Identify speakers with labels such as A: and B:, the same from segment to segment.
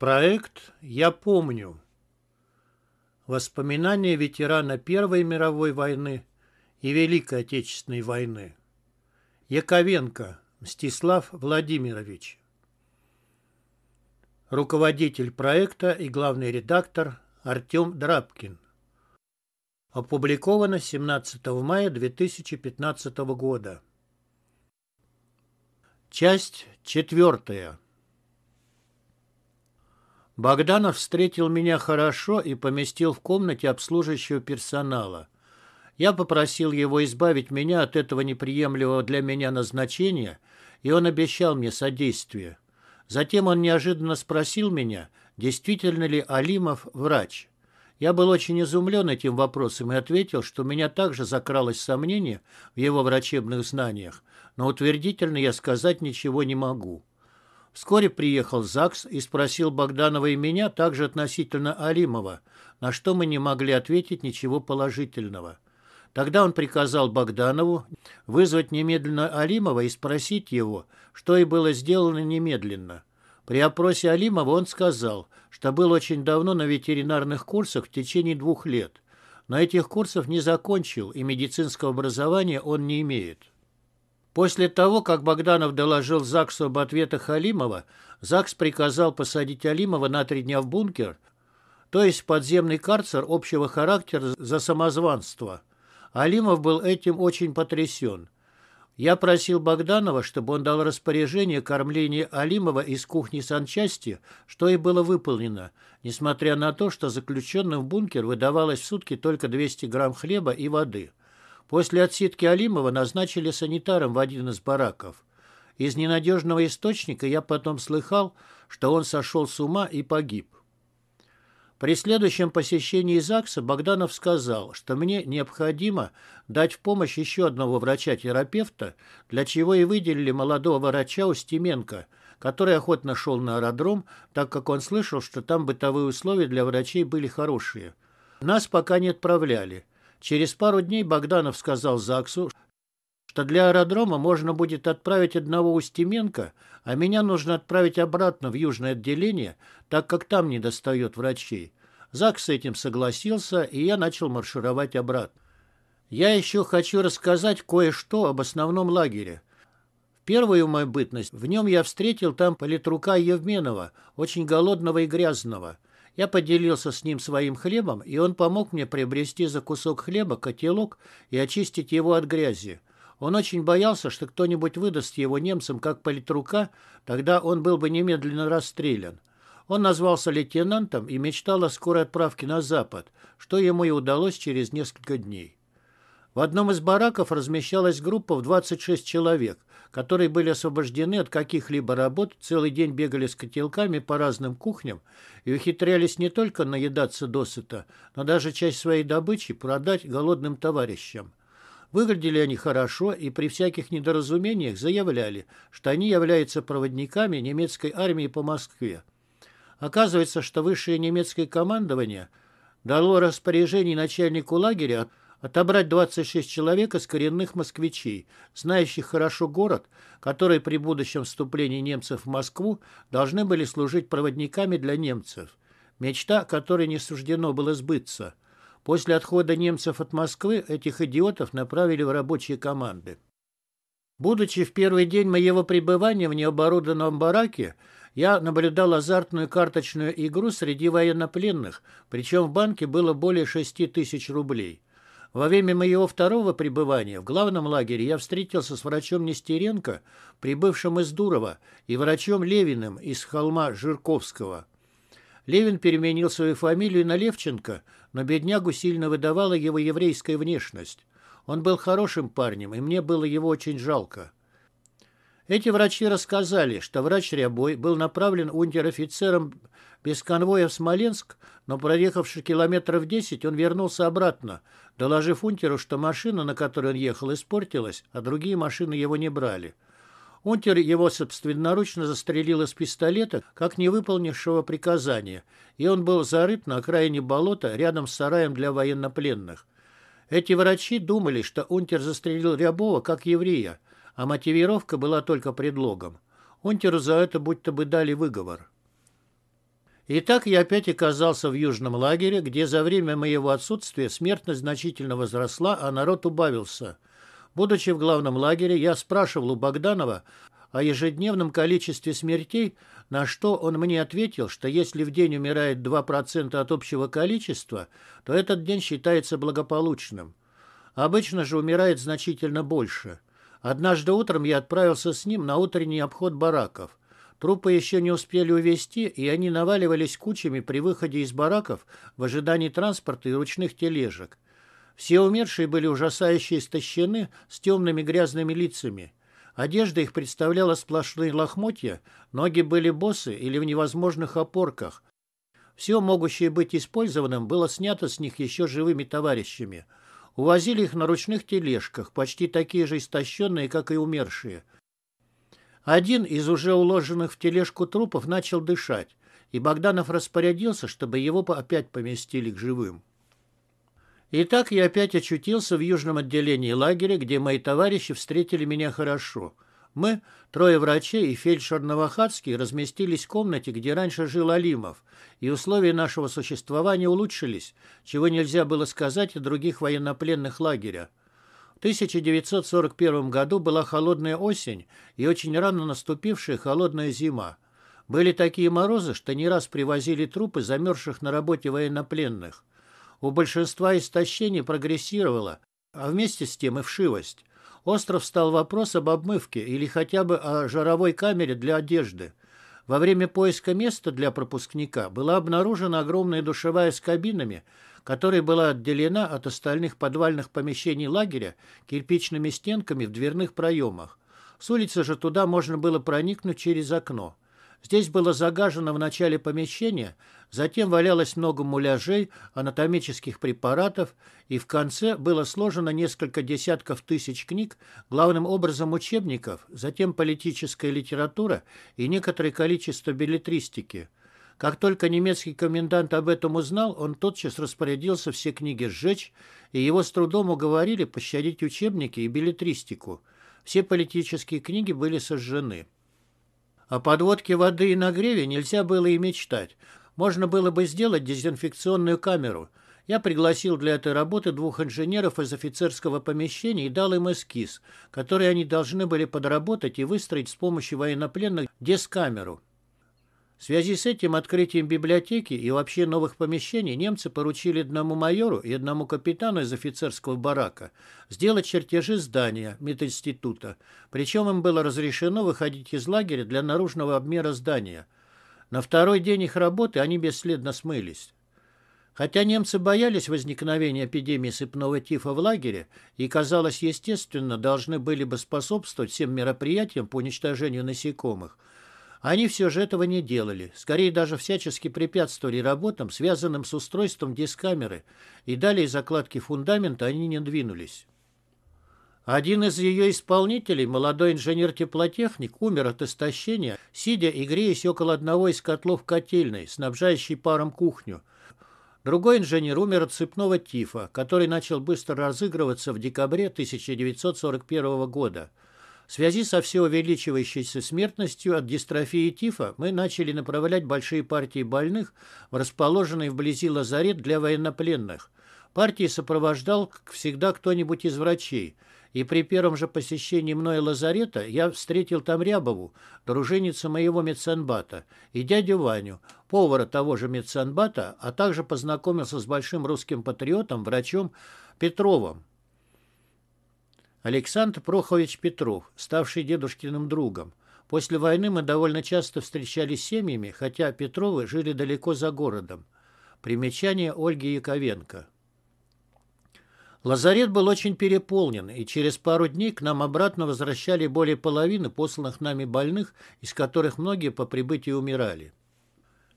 A: Проект «Я помню». Воспоминания ветерана Первой мировой войны и Великой Отечественной войны. Яковенко Мстислав Владимирович. Руководитель проекта и главный редактор Артем Драбкин. Опубликовано 17 мая 2015 года. Часть четвертая. Богданов встретил меня хорошо и поместил в комнате обслуживающего персонала. Я попросил его избавить меня от этого неприемлемого для меня назначения, и он обещал мне содействие. Затем он неожиданно спросил меня, действительно ли Алимов врач. Я был очень изумлен этим вопросом и ответил, что у меня также закралось сомнение в его врачебных знаниях, но утвердительно я сказать ничего не могу. Вскоре приехал ЗАГС и спросил Богданова и меня также относительно Алимова, на что мы не могли ответить ничего положительного. Тогда он приказал Богданову вызвать немедленно Алимова и спросить его, что и было сделано немедленно. При опросе Алимова он сказал, что был очень давно на ветеринарных курсах в течение двух лет. на этих курсов не закончил, и медицинского образования он не имеет. После того, как Богданов доложил ЗАГСу об ответах Алимова, ЗАГС приказал посадить Алимова на три дня в бункер, то есть подземный карцер общего характера за самозванство. Алимов был этим очень потрясен. Я просил Богданова, чтобы он дал распоряжение кормления Алимова из кухни санчасти, что и было выполнено, несмотря на то, что заключенным в бункер выдавалось в сутки только 200 грамм хлеба и воды. После отсидки Алимова назначили санитаром в один из бараков. Из ненадежного источника я потом слыхал, что он сошел с ума и погиб. При следующем посещении ЗАГСа Богданов сказал, что мне необходимо дать в помощь еще одного врача-терапевта, для чего и выделили молодого врача Устименко, который охотно шел на аэродром, так как он слышал, что там бытовые условия для врачей были хорошие. Нас пока не отправляли. Через пару дней Богданов сказал ЗАГСу, что для аэродрома можно будет отправить одного Устименко, а меня нужно отправить обратно в южное отделение, так как там не достает врачей. ЗАГС с этим согласился, и я начал маршировать обратно. Я еще хочу рассказать кое-что об основном лагере. В первую мою бытность в нем я встретил там политрука Евменова, очень голодного и грязного – я поделился с ним своим хлебом, и он помог мне приобрести за кусок хлеба котелок и очистить его от грязи. Он очень боялся, что кто-нибудь выдаст его немцам как политрука, тогда он был бы немедленно расстрелян. Он назвался лейтенантом и мечтал о скорой отправке на Запад, что ему и удалось через несколько дней. В одном из бараков размещалась группа в 26 человек, которые были освобождены от каких-либо работ, целый день бегали с котелками по разным кухням и ухитрялись не только наедаться досыта, но даже часть своей добычи продать голодным товарищам. Выглядели они хорошо и при всяких недоразумениях заявляли, что они являются проводниками немецкой армии по Москве. Оказывается, что высшее немецкое командование дало распоряжение начальнику лагеря Отобрать 26 человек из коренных москвичей, знающих хорошо город, которые при будущем вступлении немцев в Москву должны были служить проводниками для немцев. Мечта, которой не суждено было сбыться. После отхода немцев от Москвы этих идиотов направили в рабочие команды. Будучи в первый день моего пребывания в необорудованном бараке, я наблюдал азартную карточную игру среди военнопленных, причем в банке было более 6 тысяч рублей. Во время моего второго пребывания в главном лагере я встретился с врачом Нестеренко, прибывшим из Дурова, и врачом Левиным из холма Жирковского. Левин переменил свою фамилию на Левченко, но беднягу сильно выдавала его еврейская внешность. Он был хорошим парнем, и мне было его очень жалко. Эти врачи рассказали, что врач Рябой был направлен унтер-офицером без конвоя в Смоленск, но проехавши километров десять, он вернулся обратно, доложив унтеру, что машина, на которой он ехал, испортилась, а другие машины его не брали. Унтер его собственноручно застрелил из пистолета, как не выполнившего приказания, и он был зарыт на окраине болота рядом с сараем для военнопленных. Эти врачи думали, что унтер застрелил Рябова как еврея, а мотивировка была только предлогом. Унтеру за это будто бы дали выговор. Итак, я опять оказался в южном лагере, где за время моего отсутствия смертность значительно возросла, а народ убавился. Будучи в главном лагере, я спрашивал у Богданова о ежедневном количестве смертей, на что он мне ответил, что если в день умирает 2% от общего количества, то этот день считается благополучным. Обычно же умирает значительно больше. Однажды утром я отправился с ним на утренний обход бараков. Трупы еще не успели увезти, и они наваливались кучами при выходе из бараков в ожидании транспорта и ручных тележек. Все умершие были ужасающе истощены с темными грязными лицами. Одежда их представляла сплошные лохмотья, ноги были босы или в невозможных опорках. Все, могущее быть использованным, было снято с них еще живыми товарищами. Увозили их на ручных тележках, почти такие же истощенные, как и умершие – один из уже уложенных в тележку трупов начал дышать, и Богданов распорядился, чтобы его опять поместили к живым. Итак, я опять очутился в южном отделении лагеря, где мои товарищи встретили меня хорошо. Мы, трое врачей и фельдшер Новохадский, разместились в комнате, где раньше жил Алимов, и условия нашего существования улучшились, чего нельзя было сказать о других военнопленных лагеря. 1941 году была холодная осень и очень рано наступившая холодная зима. Были такие морозы, что не раз привозили трупы замерзших на работе военнопленных. У большинства истощение прогрессировало, а вместе с тем и вшивость. Остров стал вопрос об обмывке или хотя бы о жаровой камере для одежды. Во время поиска места для пропускника была обнаружена огромная душевая с кабинами, которая была отделена от остальных подвальных помещений лагеря кирпичными стенками в дверных проемах. С улицы же туда можно было проникнуть через окно. Здесь было загажено в начале помещения, затем валялось много муляжей, анатомических препаратов, и в конце было сложено несколько десятков тысяч книг, главным образом учебников, затем политическая литература и некоторое количество билетристики – как только немецкий комендант об этом узнал, он тотчас распорядился все книги сжечь, и его с трудом уговорили пощадить учебники и билетристику. Все политические книги были сожжены. О подводке воды и нагреве нельзя было и мечтать. Можно было бы сделать дезинфекционную камеру. Я пригласил для этой работы двух инженеров из офицерского помещения и дал им эскиз, который они должны были подработать и выстроить с помощью военнопленных дескамеру. В связи с этим открытием библиотеки и вообще новых помещений немцы поручили одному майору и одному капитану из офицерского барака сделать чертежи здания мединститута, причем им было разрешено выходить из лагеря для наружного обмера здания. На второй день их работы они бесследно смылись. Хотя немцы боялись возникновения эпидемии сыпного тифа в лагере и, казалось, естественно, должны были бы способствовать всем мероприятиям по уничтожению насекомых – они все же этого не делали, скорее даже всячески препятствовали работам, связанным с устройством дискамеры, и далее закладки фундамента они не двинулись. Один из ее исполнителей, молодой инженер-теплотехник, умер от истощения, сидя и греясь около одного из котлов котельной, снабжающей паром кухню. Другой инженер умер от цепного тифа, который начал быстро разыгрываться в декабре 1941 года – в связи со все увеличивающейся смертностью от дистрофии тифа мы начали направлять большие партии больных в расположенный вблизи лазарет для военнопленных. Партии сопровождал всегда кто-нибудь из врачей, и при первом же посещении мной лазарета я встретил там Рябову, дружиницу моего медсанбата, и дядю Ваню, повара того же медсанбата, а также познакомился с большим русским патриотом, врачом Петровым. Александр Прохович Петров, ставший дедушкиным другом. После войны мы довольно часто встречались с семьями, хотя Петровы жили далеко за городом. Примечание Ольги Яковенко. Лазарет был очень переполнен, и через пару дней к нам обратно возвращали более половины посланных нами больных, из которых многие по прибытии умирали.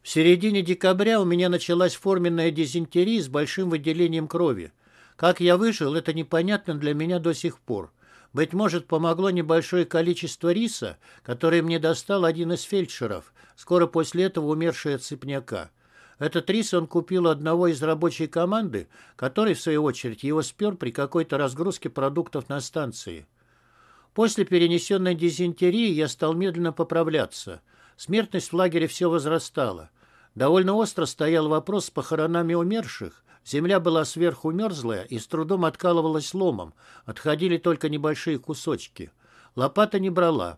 A: В середине декабря у меня началась форменная дизентерия с большим выделением крови – как я выжил, это непонятно для меня до сих пор. Быть может, помогло небольшое количество риса, которое мне достал один из фельдшеров, скоро после этого умерший от сыпняка. Этот рис он купил одного из рабочей команды, который, в свою очередь, его спер при какой-то разгрузке продуктов на станции. После перенесенной дизентерии я стал медленно поправляться. Смертность в лагере все возрастала. Довольно остро стоял вопрос с похоронами умерших, Земля была сверху мерзлая и с трудом откалывалась ломом, отходили только небольшие кусочки. Лопата не брала.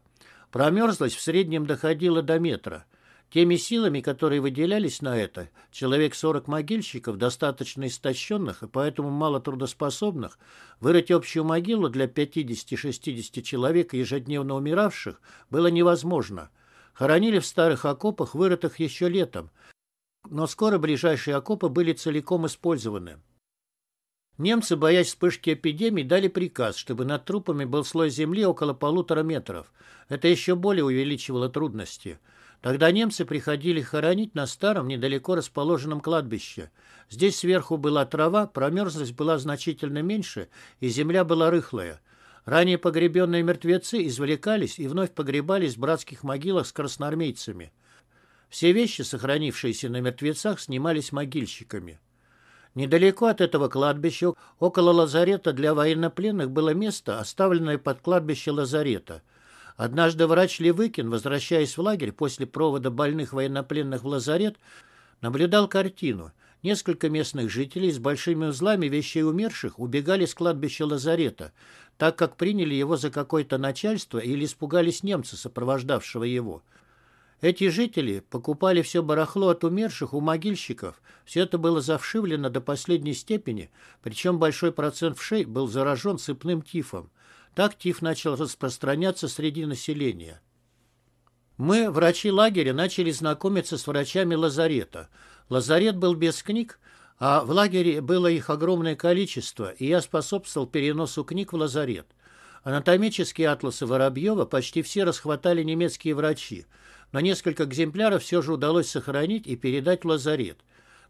A: Промерзлась в среднем доходила до метра. Теми силами, которые выделялись на это, человек 40 могильщиков, достаточно истощенных и поэтому мало трудоспособных, вырыть общую могилу для 50-60 человек, ежедневно умиравших, было невозможно. Хоронили в старых окопах, вырытых еще летом, но скоро ближайшие окопы были целиком использованы. Немцы, боясь вспышки эпидемии, дали приказ, чтобы над трупами был слой земли около полутора метров. Это еще более увеличивало трудности. Тогда немцы приходили хоронить на старом, недалеко расположенном кладбище. Здесь сверху была трава, промерзлость была значительно меньше, и земля была рыхлая. Ранее погребенные мертвецы извлекались и вновь погребались в братских могилах с красноармейцами. Все вещи, сохранившиеся на мертвецах, снимались могильщиками. Недалеко от этого кладбища, около лазарета для военнопленных, было место, оставленное под кладбище лазарета. Однажды врач Левыкин, возвращаясь в лагерь после провода больных военнопленных в лазарет, наблюдал картину. Несколько местных жителей с большими узлами вещей умерших убегали с кладбища лазарета, так как приняли его за какое-то начальство или испугались немца, сопровождавшего его. Эти жители покупали все барахло от умерших у могильщиков. Все это было завшивлено до последней степени, причем большой процент вшей был заражен сыпным тифом. Так тиф начал распространяться среди населения. Мы, врачи лагеря, начали знакомиться с врачами лазарета. Лазарет был без книг, а в лагере было их огромное количество, и я способствовал переносу книг в лазарет. Анатомические атласы Воробьева почти все расхватали немецкие врачи – но несколько экземпляров все же удалось сохранить и передать в лазарет.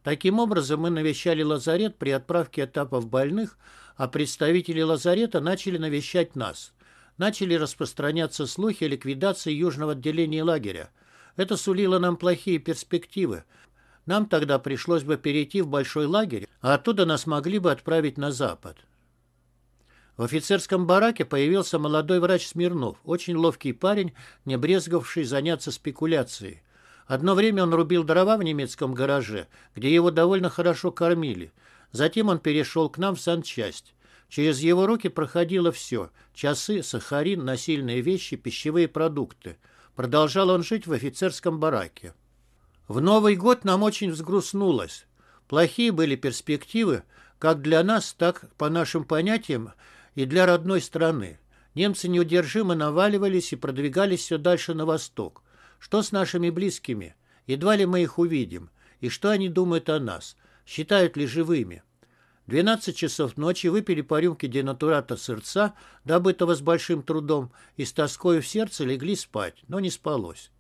A: Таким образом, мы навещали лазарет при отправке этапов больных, а представители лазарета начали навещать нас. Начали распространяться слухи о ликвидации южного отделения лагеря. Это сулило нам плохие перспективы. Нам тогда пришлось бы перейти в большой лагерь, а оттуда нас могли бы отправить на запад. В офицерском бараке появился молодой врач Смирнов, очень ловкий парень, не брезговавший заняться спекуляцией. Одно время он рубил дрова в немецком гараже, где его довольно хорошо кормили. Затем он перешел к нам в санчасть. Через его руки проходило все – часы, сахарин, насильные вещи, пищевые продукты. Продолжал он жить в офицерском бараке. В Новый год нам очень взгрустнулось. Плохие были перспективы, как для нас, так, по нашим понятиям, и для родной страны. Немцы неудержимо наваливались и продвигались все дальше на восток. Что с нашими близкими? Едва ли мы их увидим. И что они думают о нас? Считают ли живыми? 12 часов ночи выпили по рюмке денатурата сырца, добытого с большим трудом, и с тоскою в сердце легли спать, но не спалось.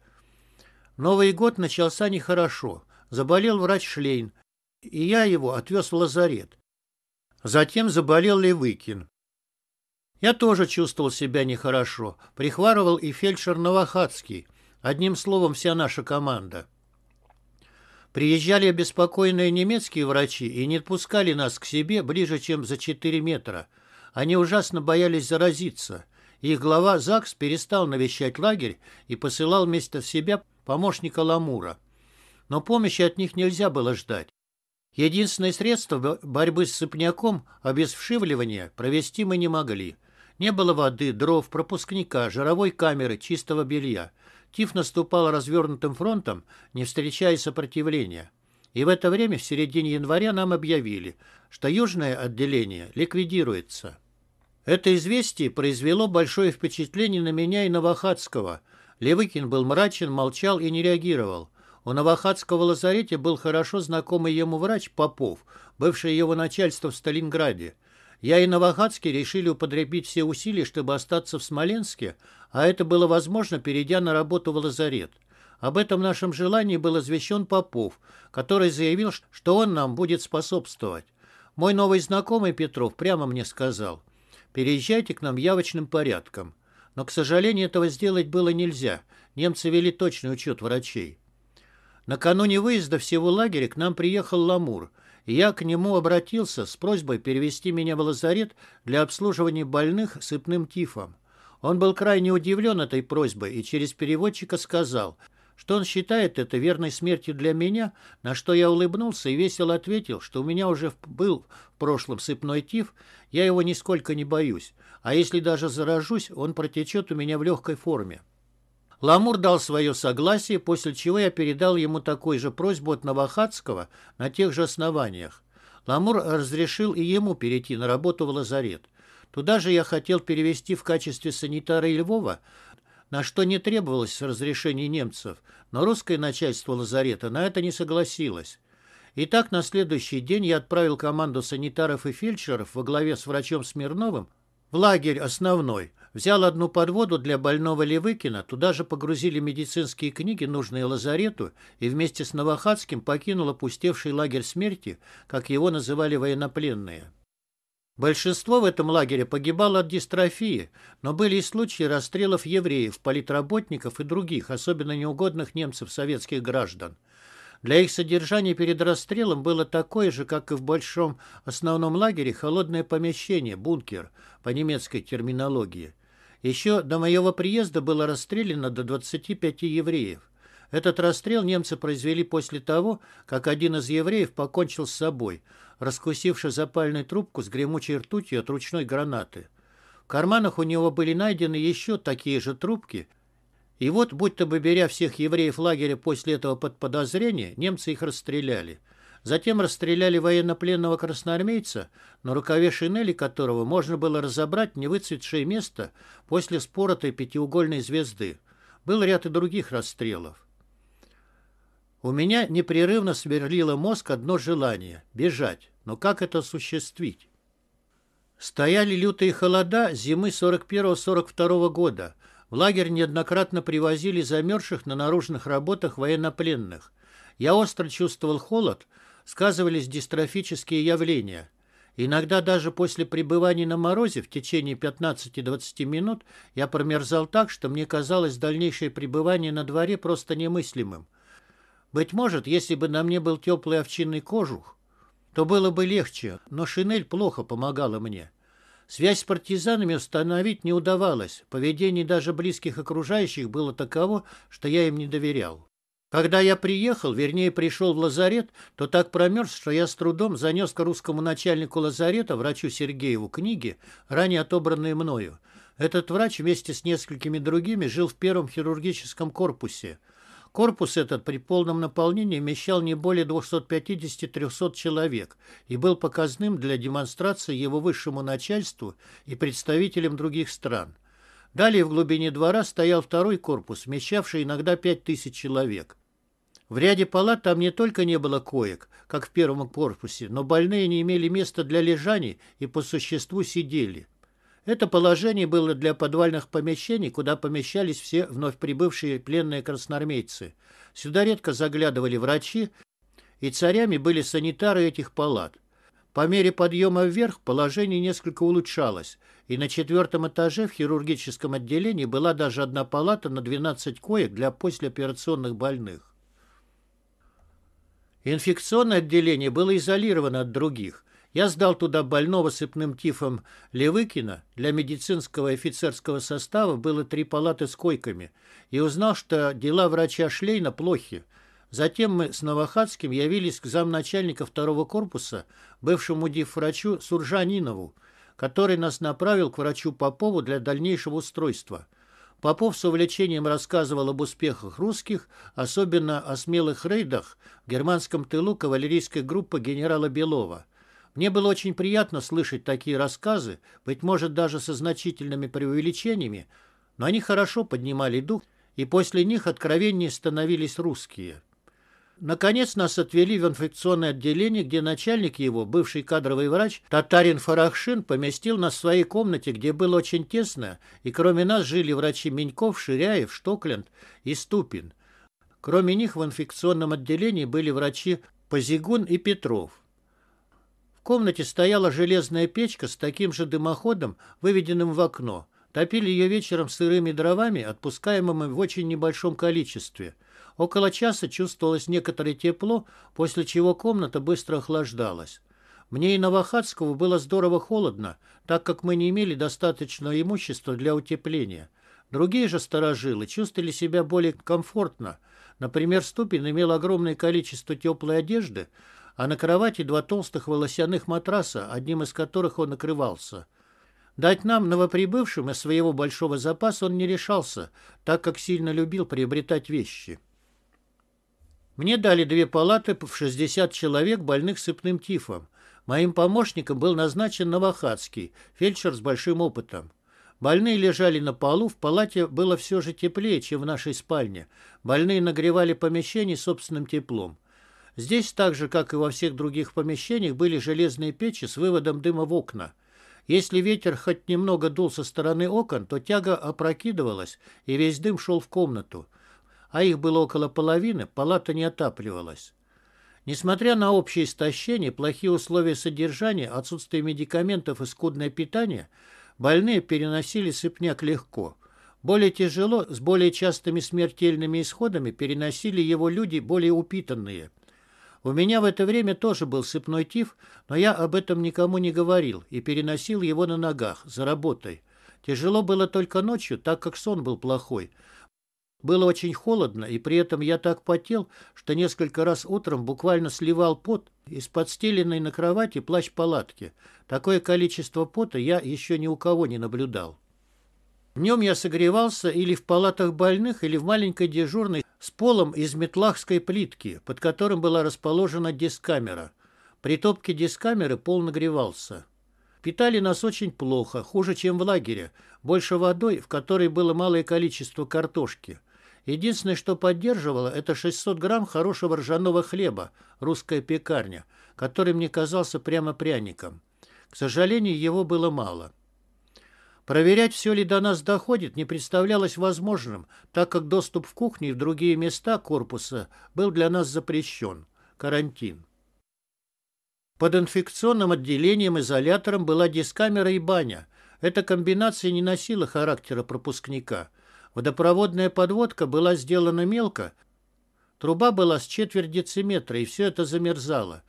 A: Новый год начался нехорошо. Заболел врач Шлейн, и я его отвез в лазарет. Затем заболел Левыкин. Я тоже чувствовал себя нехорошо. Прихварывал и фельдшер Новохацкий. Одним словом, вся наша команда. Приезжали обеспокоенные немецкие врачи и не отпускали нас к себе ближе, чем за 4 метра. Они ужасно боялись заразиться. Их глава ЗАГС перестал навещать лагерь и посылал вместо себя помощника Ламура. Но помощи от них нельзя было ждать. Единственное средство борьбы с сыпняком – обезвшивливание – провести мы не могли – не было воды, дров, пропускника, жировой камеры, чистого белья. Тиф наступал развернутым фронтом, не встречая сопротивления. И в это время, в середине января, нам объявили, что южное отделение ликвидируется. Это известие произвело большое впечатление на меня и Новохадского. Левыкин был мрачен, молчал и не реагировал. У Новохадского лазарете был хорошо знакомый ему врач Попов, бывший его начальство в Сталинграде. Я и Новохадский решили употребить все усилия, чтобы остаться в Смоленске, а это было возможно, перейдя на работу в лазарет. Об этом нашем желании был извещен Попов, который заявил, что он нам будет способствовать. Мой новый знакомый Петров прямо мне сказал, «Переезжайте к нам явочным порядком». Но, к сожалению, этого сделать было нельзя. Немцы вели точный учет врачей. Накануне выезда всего лагеря к нам приехал Ламур – я к нему обратился с просьбой перевести меня в лазарет для обслуживания больных сыпным тифом. Он был крайне удивлен этой просьбой и через переводчика сказал, что он считает это верной смертью для меня, на что я улыбнулся и весело ответил, что у меня уже был в прошлом сыпной тиф, я его нисколько не боюсь, а если даже заражусь, он протечет у меня в легкой форме. Ламур дал свое согласие, после чего я передал ему такую же просьбу от Новохадского на тех же основаниях. Ламур разрешил и ему перейти на работу в лазарет. Туда же я хотел перевести в качестве санитара и Львова, на что не требовалось разрешения немцев, но русское начальство лазарета на это не согласилось. Итак, на следующий день я отправил команду санитаров и фельдшеров во главе с врачом Смирновым в лагерь основной – Взял одну подводу для больного Левыкина, туда же погрузили медицинские книги, нужные лазарету, и вместе с Новохадским покинул опустевший лагерь смерти, как его называли военнопленные. Большинство в этом лагере погибало от дистрофии, но были и случаи расстрелов евреев, политработников и других, особенно неугодных немцев советских граждан. Для их содержания перед расстрелом было такое же, как и в большом основном лагере, холодное помещение, бункер, по немецкой терминологии – еще до моего приезда было расстреляно до 25 евреев. Этот расстрел немцы произвели после того, как один из евреев покончил с собой, раскусивший запальную трубку с гремучей ртутью от ручной гранаты. В карманах у него были найдены еще такие же трубки, и вот, будто бы беря всех евреев лагеря после этого под подозрение, немцы их расстреляли. Затем расстреляли военнопленного красноармейца, на рукаве шинели которого можно было разобрать невыцветшее место после споротой пятиугольной звезды. Был ряд и других расстрелов. У меня непрерывно сверлило мозг одно желание – бежать. Но как это осуществить? Стояли лютые холода зимы 41-42 года. В лагерь неоднократно привозили замерзших на наружных работах военнопленных. Я остро чувствовал холод – сказывались дистрофические явления. Иногда даже после пребывания на морозе в течение 15-20 минут я промерзал так, что мне казалось дальнейшее пребывание на дворе просто немыслимым. Быть может, если бы на мне был теплый овчинный кожух, то было бы легче, но шинель плохо помогала мне. Связь с партизанами установить не удавалось, поведение даже близких окружающих было таково, что я им не доверял. Когда я приехал, вернее, пришел в лазарет, то так промерз, что я с трудом занес к русскому начальнику лазарета, врачу Сергееву, книги, ранее отобранные мною. Этот врач вместе с несколькими другими жил в первом хирургическом корпусе. Корпус этот при полном наполнении вмещал не более 250-300 человек и был показным для демонстрации его высшему начальству и представителям других стран. Далее в глубине двора стоял второй корпус, вмещавший иногда пять тысяч человек. В ряде палат там не только не было коек, как в первом корпусе, но больные не имели места для лежаний и по существу сидели. Это положение было для подвальных помещений, куда помещались все вновь прибывшие пленные красноармейцы. Сюда редко заглядывали врачи, и царями были санитары этих палат. По мере подъема вверх положение несколько улучшалось, и на четвертом этаже в хирургическом отделении была даже одна палата на 12 коек для послеоперационных больных. Инфекционное отделение было изолировано от других. Я сдал туда больного сыпным тифом Левыкина. Для медицинского офицерского состава было три палаты с койками. И узнал, что дела врача Шлейна плохи. Затем мы с Новохадским явились к замначальника второго корпуса, бывшему дифврачу Суржанинову, который нас направил к врачу Попову для дальнейшего устройства. Попов с увлечением рассказывал об успехах русских, особенно о смелых рейдах в германском тылу кавалерийской группы генерала Белова. Мне было очень приятно слышать такие рассказы, быть может, даже со значительными преувеличениями, но они хорошо поднимали дух, и после них откровеннее становились русские. Наконец нас отвели в инфекционное отделение, где начальник его, бывший кадровый врач, татарин Фарахшин, поместил нас в своей комнате, где было очень тесно, и кроме нас жили врачи Меньков, Ширяев, Штокленд и Ступин. Кроме них в инфекционном отделении были врачи Позигун и Петров. В комнате стояла железная печка с таким же дымоходом, выведенным в окно. Топили ее вечером сырыми дровами, отпускаемыми в очень небольшом количестве – Около часа чувствовалось некоторое тепло, после чего комната быстро охлаждалась. Мне и Новохадскову было здорово холодно, так как мы не имели достаточного имущества для утепления. Другие же старожилы чувствовали себя более комфортно. Например, Ступин имел огромное количество теплой одежды, а на кровати два толстых волосяных матраса, одним из которых он накрывался. Дать нам, новоприбывшим, из своего большого запаса он не решался, так как сильно любил приобретать вещи. Мне дали две палаты в 60 человек, больных сыпным тифом. Моим помощником был назначен Новохадский, фельдшер с большим опытом. Больные лежали на полу, в палате было все же теплее, чем в нашей спальне. Больные нагревали помещение собственным теплом. Здесь так же, как и во всех других помещениях, были железные печи с выводом дыма в окна. Если ветер хоть немного дул со стороны окон, то тяга опрокидывалась, и весь дым шел в комнату а их было около половины, палата не отапливалась. Несмотря на общее истощение, плохие условия содержания, отсутствие медикаментов и скудное питание, больные переносили сыпняк легко. Более тяжело, с более частыми смертельными исходами переносили его люди более упитанные. У меня в это время тоже был сыпной тиф, но я об этом никому не говорил и переносил его на ногах, за работой. Тяжело было только ночью, так как сон был плохой – было очень холодно, и при этом я так потел, что несколько раз утром буквально сливал пот из подстеленной на кровати плащ-палатки. Такое количество пота я еще ни у кого не наблюдал. Днем я согревался или в палатах больных, или в маленькой дежурной с полом из метлахской плитки, под которым была расположена дискамера. При топке дискамеры пол нагревался. Питали нас очень плохо, хуже, чем в лагере, больше водой, в которой было малое количество картошки. Единственное, что поддерживало, это 600 грамм хорошего ржаного хлеба, русская пекарня, который мне казался прямо пряником. К сожалению, его было мало. Проверять, все ли до нас доходит, не представлялось возможным, так как доступ в кухню и в другие места корпуса был для нас запрещен. Карантин. Под инфекционным отделением изолятором была дискамера и баня. Эта комбинация не носила характера пропускника – Водопроводная подводка была сделана мелко. Труба была с четверть дециметра, и все это замерзало.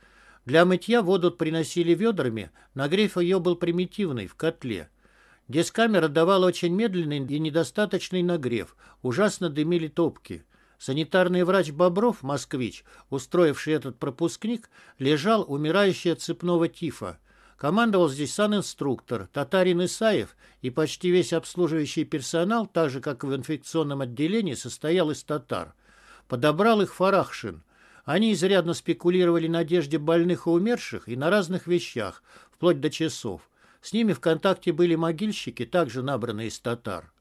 A: Для мытья воду приносили ведрами, нагрев ее был примитивный, в котле. Дискамера давала очень медленный и недостаточный нагрев, ужасно дымили топки. Санитарный врач Бобров, москвич, устроивший этот пропускник, лежал, умирающий от цепного тифа. Командовал здесь санинструктор, татарин Исаев, и почти весь обслуживающий персонал, так же, как и в инфекционном отделении, состоял из татар. Подобрал их Фарахшин. Они изрядно спекулировали на одежде больных и умерших и на разных вещах, вплоть до часов. С ними в контакте были могильщики, также набранные из татар.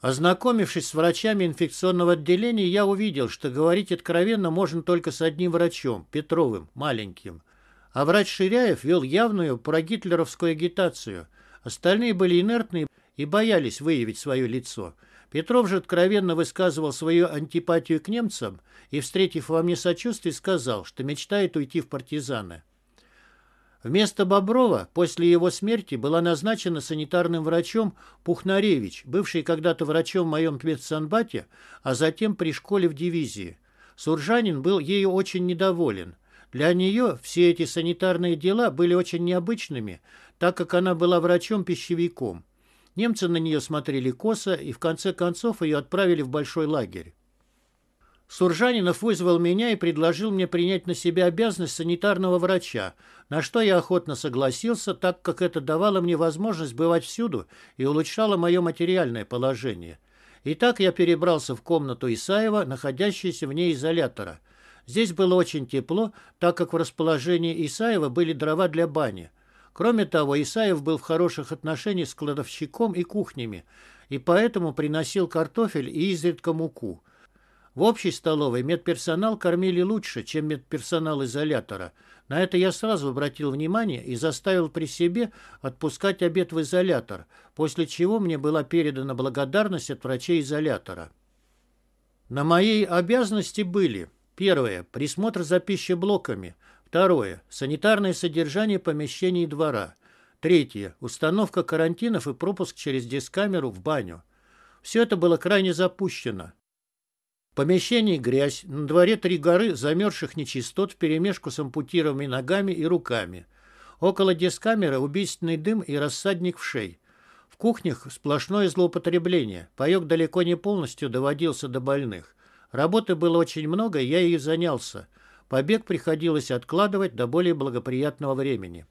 A: Ознакомившись с врачами инфекционного отделения, я увидел, что говорить откровенно можно только с одним врачом, Петровым, маленьким. А врач Ширяев вел явную прогитлеровскую агитацию. Остальные были инертны и боялись выявить свое лицо. Петров же откровенно высказывал свою антипатию к немцам и, встретив во мне сочувствие, сказал, что мечтает уйти в партизаны. Вместо Боброва после его смерти была назначена санитарным врачом Пухнаревич, бывший когда-то врачом в моем медсанбате, а затем при школе в дивизии. Суржанин был ею очень недоволен. Для нее все эти санитарные дела были очень необычными, так как она была врачом-пищевиком. Немцы на нее смотрели косо и в конце концов ее отправили в большой лагерь. Суржанинов вызвал меня и предложил мне принять на себя обязанность санитарного врача, на что я охотно согласился, так как это давало мне возможность бывать всюду и улучшало мое материальное положение. Итак, я перебрался в комнату Исаева, находящуюся вне изолятора – Здесь было очень тепло, так как в расположении Исаева были дрова для бани. Кроме того, Исаев был в хороших отношениях с кладовщиком и кухнями, и поэтому приносил картофель и изредка муку. В общей столовой медперсонал кормили лучше, чем медперсонал изолятора. На это я сразу обратил внимание и заставил при себе отпускать обед в изолятор, после чего мне была передана благодарность от врачей изолятора. На моей обязанности были – Первое. Присмотр за пищеблоками. Второе. Санитарное содержание помещений и двора. Третье. Установка карантинов и пропуск через дискамеру в баню. Все это было крайне запущено. В помещении грязь, на дворе три горы замерзших нечистот вперемешку с ампутированными ногами и руками. Около дискамеры убийственный дым и рассадник в шей. В кухнях сплошное злоупотребление. Паек далеко не полностью доводился до больных. Работы было очень много, я ей занялся. Побег приходилось откладывать до более благоприятного времени.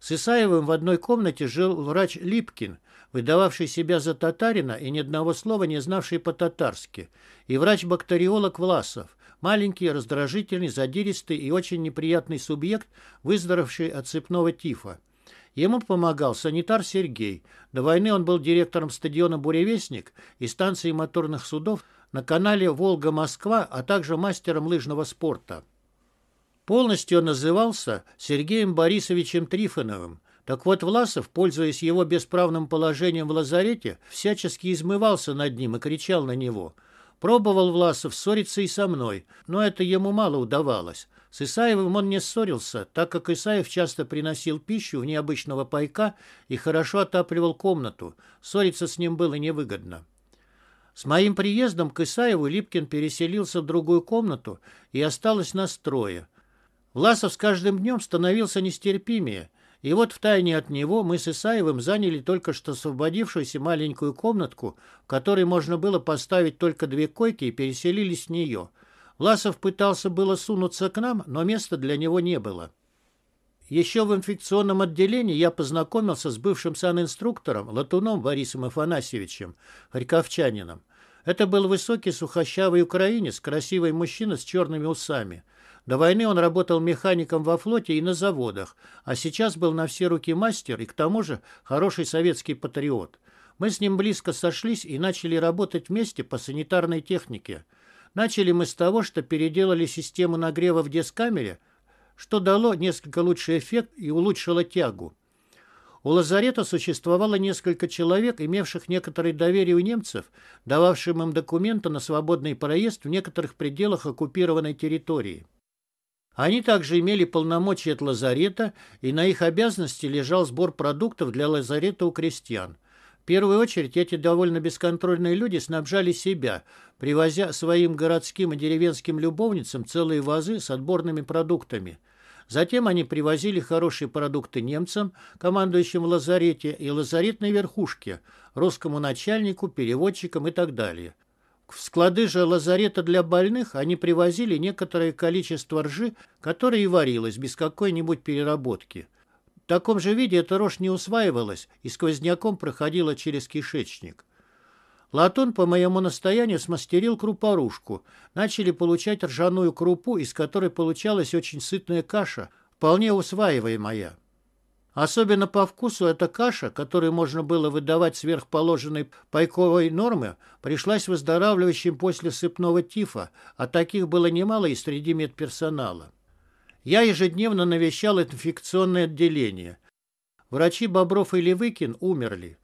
A: С Исаевым в одной комнате жил врач Липкин, выдававший себя за татарина и ни одного слова не знавший по-татарски, и врач-бактериолог Власов, маленький, раздражительный, задиристый и очень неприятный субъект, выздоровший от цепного тифа. Ему помогал санитар Сергей. До войны он был директором стадиона «Буревестник» и станции моторных судов на канале «Волга-Москва», а также мастером лыжного спорта. Полностью он назывался Сергеем Борисовичем Трифоновым. Так вот, Власов, пользуясь его бесправным положением в лазарете, всячески измывался над ним и кричал на него. Пробовал Власов ссориться и со мной, но это ему мало удавалось. С Исаевым он не ссорился, так как Исаев часто приносил пищу в необычного пайка и хорошо отапливал комнату. Ссориться с ним было невыгодно. С моим приездом к Исаеву Липкин переселился в другую комнату и осталось на строе. Власов с каждым днем становился нестерпимее, и вот втайне от него мы с Исаевым заняли только что освободившуюся маленькую комнатку, в которой можно было поставить только две койки и переселились в нее – Власов пытался было сунуться к нам, но места для него не было. Еще в инфекционном отделении я познакомился с бывшим санинструктором Латуном Борисом Афанасьевичем, харьковчанином. Это был высокий сухощавый украинец, красивый мужчина с черными усами. До войны он работал механиком во флоте и на заводах, а сейчас был на все руки мастер и, к тому же, хороший советский патриот. Мы с ним близко сошлись и начали работать вместе по санитарной технике – Начали мы с того, что переделали систему нагрева в дескамере, что дало несколько лучший эффект и улучшило тягу. У лазарета существовало несколько человек, имевших некоторое доверие у немцев, дававшим им документы на свободный проезд в некоторых пределах оккупированной территории. Они также имели полномочия от лазарета, и на их обязанности лежал сбор продуктов для лазарета у крестьян. В первую очередь эти довольно бесконтрольные люди снабжали себя, привозя своим городским и деревенским любовницам целые вазы с отборными продуктами. Затем они привозили хорошие продукты немцам, командующим в лазарете и лазаретной верхушке, русскому начальнику, переводчикам и так далее. В склады же лазарета для больных они привозили некоторое количество ржи, которое и варилось без какой-нибудь переработки. В таком же виде эта рожь не усваивалась и сквозняком проходила через кишечник. Латун по моему настоянию смастерил крупорушку. Начали получать ржаную крупу, из которой получалась очень сытная каша, вполне усваиваемая. Особенно по вкусу эта каша, которую можно было выдавать сверхположенной пайковой нормы, пришлась выздоравливающим после сыпного тифа, а таких было немало и среди медперсонала. Я ежедневно навещал инфекционное отделение. Врачи Бобров и Левыкин умерли.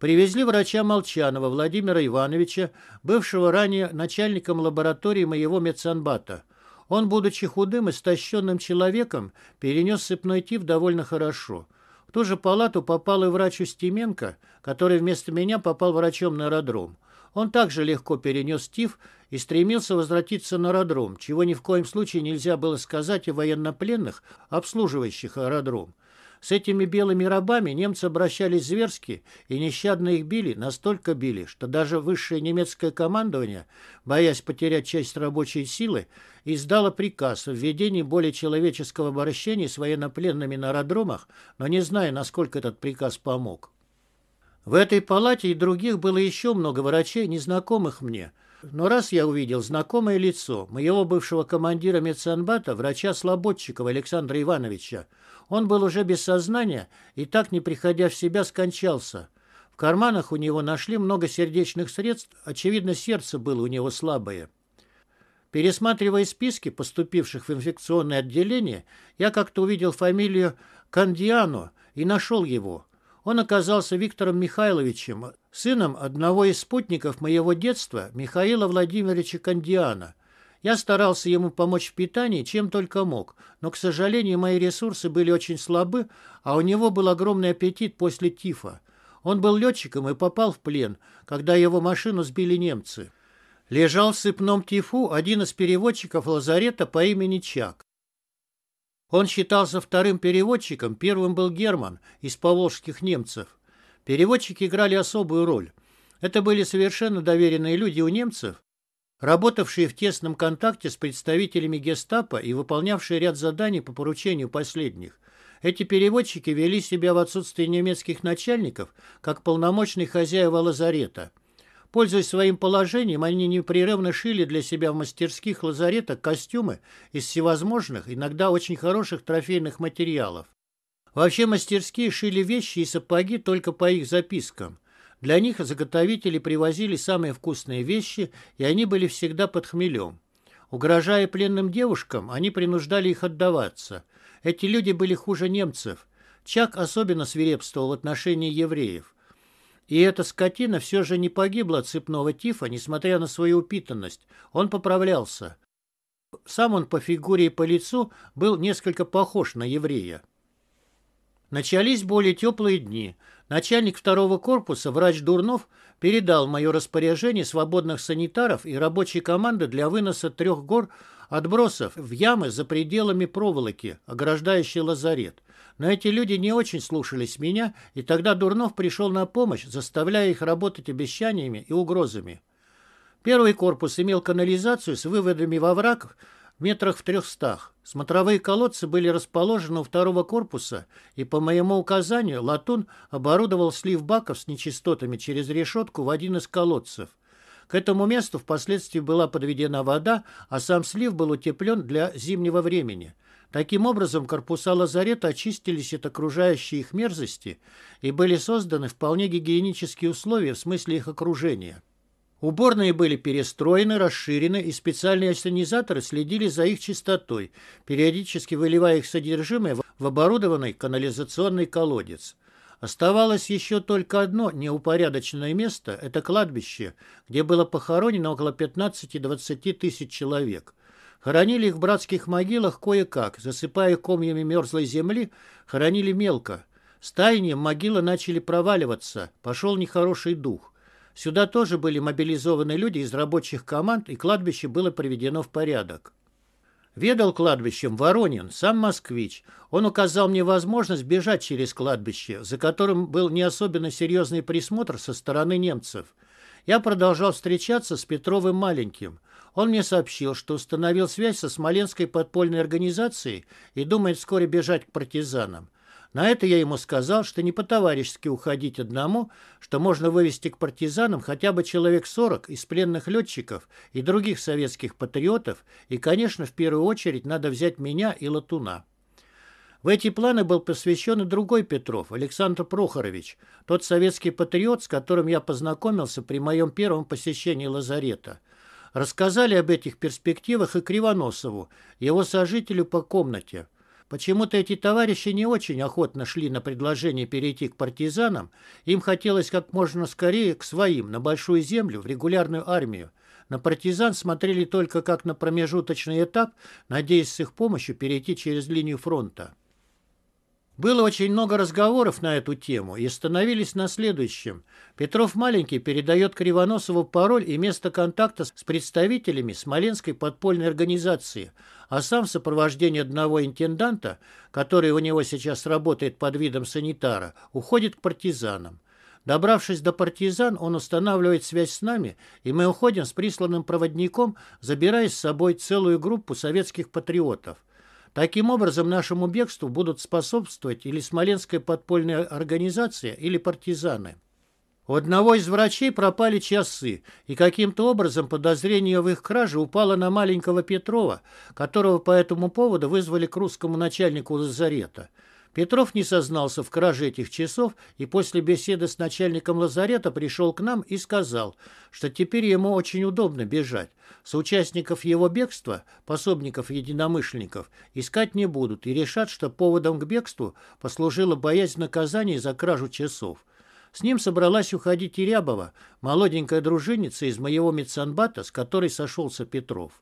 A: Привезли врача Молчанова Владимира Ивановича, бывшего ранее начальником лаборатории моего медсанбата. Он, будучи худым, истощенным человеком, перенес сыпной тиф довольно хорошо. В ту же палату попал и врач Устименко, который вместо меня попал врачом на аэродром. Он также легко перенес ТИФ и стремился возвратиться на аэродром, чего ни в коем случае нельзя было сказать о военнопленных, обслуживающих аэродром. С этими белыми рабами немцы обращались зверски и нещадно их били, настолько били, что даже высшее немецкое командование, боясь потерять часть рабочей силы, издало приказ о введении более человеческого обращения с военнопленными на аэродромах, но не зная, насколько этот приказ помог. В этой палате и других было еще много врачей, незнакомых мне. Но раз я увидел знакомое лицо моего бывшего командира медсанбата, врача Слободчикова Александра Ивановича. Он был уже без сознания и так, не приходя в себя, скончался. В карманах у него нашли много сердечных средств, очевидно, сердце было у него слабое. Пересматривая списки поступивших в инфекционное отделение, я как-то увидел фамилию Кандиано и нашел его. Он оказался Виктором Михайловичем, сыном одного из спутников моего детства, Михаила Владимировича Кандиана. Я старался ему помочь в питании, чем только мог, но, к сожалению, мои ресурсы были очень слабы, а у него был огромный аппетит после тифа. Он был летчиком и попал в плен, когда его машину сбили немцы. Лежал в сыпном тифу один из переводчиков лазарета по имени Чак. Он считался вторым переводчиком, первым был Герман из поволжских немцев. Переводчики играли особую роль. Это были совершенно доверенные люди у немцев, работавшие в тесном контакте с представителями гестапо и выполнявшие ряд заданий по поручению последних. Эти переводчики вели себя в отсутствие немецких начальников, как полномочный хозяева лазарета – Пользуясь своим положением, они непрерывно шили для себя в мастерских лазаретах костюмы из всевозможных, иногда очень хороших трофейных материалов. Вообще мастерские шили вещи и сапоги только по их запискам. Для них заготовители привозили самые вкусные вещи, и они были всегда под хмелем. Угрожая пленным девушкам, они принуждали их отдаваться. Эти люди были хуже немцев. Чак особенно свирепствовал в отношении евреев. И эта скотина все же не погибла от цепного тифа, несмотря на свою упитанность. Он поправлялся. Сам он по фигуре и по лицу был несколько похож на еврея. Начались более теплые дни. Начальник второго корпуса, врач Дурнов, передал мое распоряжение свободных санитаров и рабочей команды для выноса трех гор отбросов в ямы за пределами проволоки, ограждающей лазарет. Но эти люди не очень слушались меня, и тогда Дурнов пришел на помощь, заставляя их работать обещаниями и угрозами. Первый корпус имел канализацию с выводами во враг в метрах в трехстах. Смотровые колодцы были расположены у второго корпуса, и по моему указанию Латун оборудовал слив баков с нечистотами через решетку в один из колодцев. К этому месту впоследствии была подведена вода, а сам слив был утеплен для зимнего времени – Таким образом, корпуса лазарета очистились от окружающей их мерзости и были созданы вполне гигиенические условия в смысле их окружения. Уборные были перестроены, расширены, и специальные санизаторы следили за их чистотой, периодически выливая их содержимое в оборудованный канализационный колодец. Оставалось еще только одно неупорядоченное место – это кладбище, где было похоронено около 15-20 тысяч человек – Хоронили их в братских могилах кое-как, засыпая комьями мерзлой земли, хоронили мелко. С таянием могилы начали проваливаться, пошел нехороший дух. Сюда тоже были мобилизованы люди из рабочих команд, и кладбище было приведено в порядок. Ведал кладбищем Воронин, сам москвич. Он указал мне возможность бежать через кладбище, за которым был не особенно серьезный присмотр со стороны немцев. Я продолжал встречаться с Петровым маленьким – он мне сообщил, что установил связь со Смоленской подпольной организацией и думает вскоре бежать к партизанам. На это я ему сказал, что не по-товарищески уходить одному, что можно вывести к партизанам хотя бы человек 40 из пленных летчиков и других советских патриотов, и, конечно, в первую очередь надо взять меня и Латуна. В эти планы был посвящен и другой Петров, Александр Прохорович, тот советский патриот, с которым я познакомился при моем первом посещении лазарета – Рассказали об этих перспективах и Кривоносову, его сожителю по комнате. Почему-то эти товарищи не очень охотно шли на предложение перейти к партизанам, им хотелось как можно скорее к своим, на Большую Землю, в регулярную армию. На партизан смотрели только как на промежуточный этап, надеясь с их помощью перейти через линию фронта. Было очень много разговоров на эту тему и становились на следующем. Петров Маленький передает Кривоносову пароль и место контакта с представителями Смоленской подпольной организации, а сам в сопровождении одного интенданта, который у него сейчас работает под видом санитара, уходит к партизанам. Добравшись до партизан, он устанавливает связь с нами, и мы уходим с присланным проводником, забирая с собой целую группу советских патриотов – Таким образом, нашему бегству будут способствовать или Смоленская подпольная организация, или партизаны. У одного из врачей пропали часы, и каким-то образом подозрение в их краже упало на маленького Петрова, которого по этому поводу вызвали к русскому начальнику лазарета – Петров не сознался в краже этих часов и после беседы с начальником лазарета пришел к нам и сказал, что теперь ему очень удобно бежать. Соучастников его бегства, пособников единомышленников, искать не будут и решат, что поводом к бегству послужила боязнь наказания за кражу часов. С ним собралась уходить и Рябова, молоденькая дружинница из моего медсанбата, с которой сошелся Петров.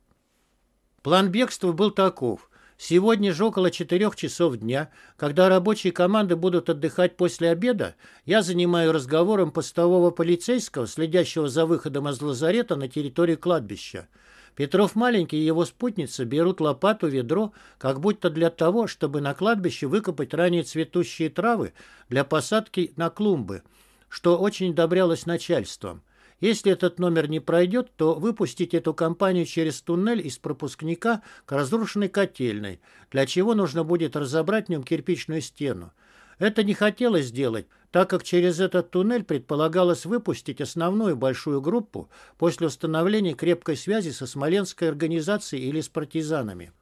A: План бегства был таков. Сегодня же около 4 часов дня, когда рабочие команды будут отдыхать после обеда, я занимаю разговором постового полицейского, следящего за выходом из лазарета на территории кладбища. Петров маленький и его спутница берут лопату, ведро, как будто для того, чтобы на кладбище выкопать ранее цветущие травы для посадки на клумбы, что очень одобрялось начальством. Если этот номер не пройдет, то выпустить эту компанию через туннель из пропускника к разрушенной котельной, для чего нужно будет разобрать в нем кирпичную стену. Это не хотелось сделать, так как через этот туннель предполагалось выпустить основную большую группу после установления крепкой связи со Смоленской организацией или с партизанами.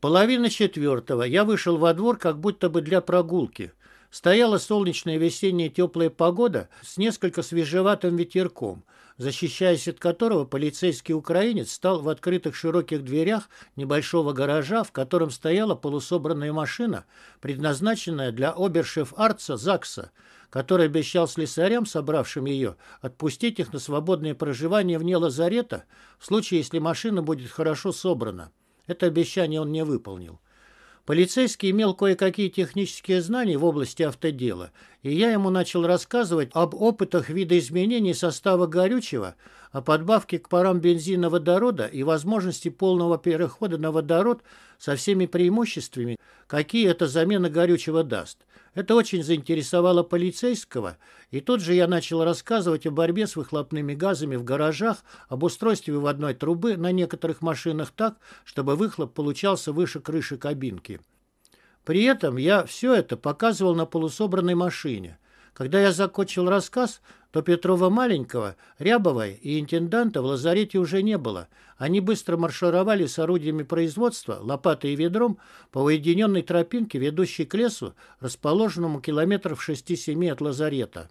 A: Половина четвертого. Я вышел во двор как будто бы для прогулки – Стояла солнечная весенняя теплая погода с несколько свежеватым ветерком, защищаясь от которого полицейский украинец стал в открытых широких дверях небольшого гаража, в котором стояла полусобранная машина, предназначенная для обершеф Арца ЗАГСа, который обещал слесарям, собравшим ее, отпустить их на свободное проживание вне лазарета, в случае, если машина будет хорошо собрана. Это обещание он не выполнил. Полицейский имел кое-какие технические знания в области автодела, и я ему начал рассказывать об опытах видоизменений состава горючего, о подбавке к парам бензина водорода и возможности полного перехода на водород со всеми преимуществами, какие эта замена горючего даст – это очень заинтересовало полицейского, и тут же я начал рассказывать о борьбе с выхлопными газами в гаражах, об устройстве выводной трубы на некоторых машинах так, чтобы выхлоп получался выше крыши кабинки. При этом я все это показывал на полусобранной машине. Когда я закончил рассказ, то Петрова-маленького, Рябовой и интенданта в лазарете уже не было. Они быстро маршировали с орудиями производства, лопатой и ведром, по уединенной тропинке, ведущей к лесу, расположенному километров 6-7 от лазарета.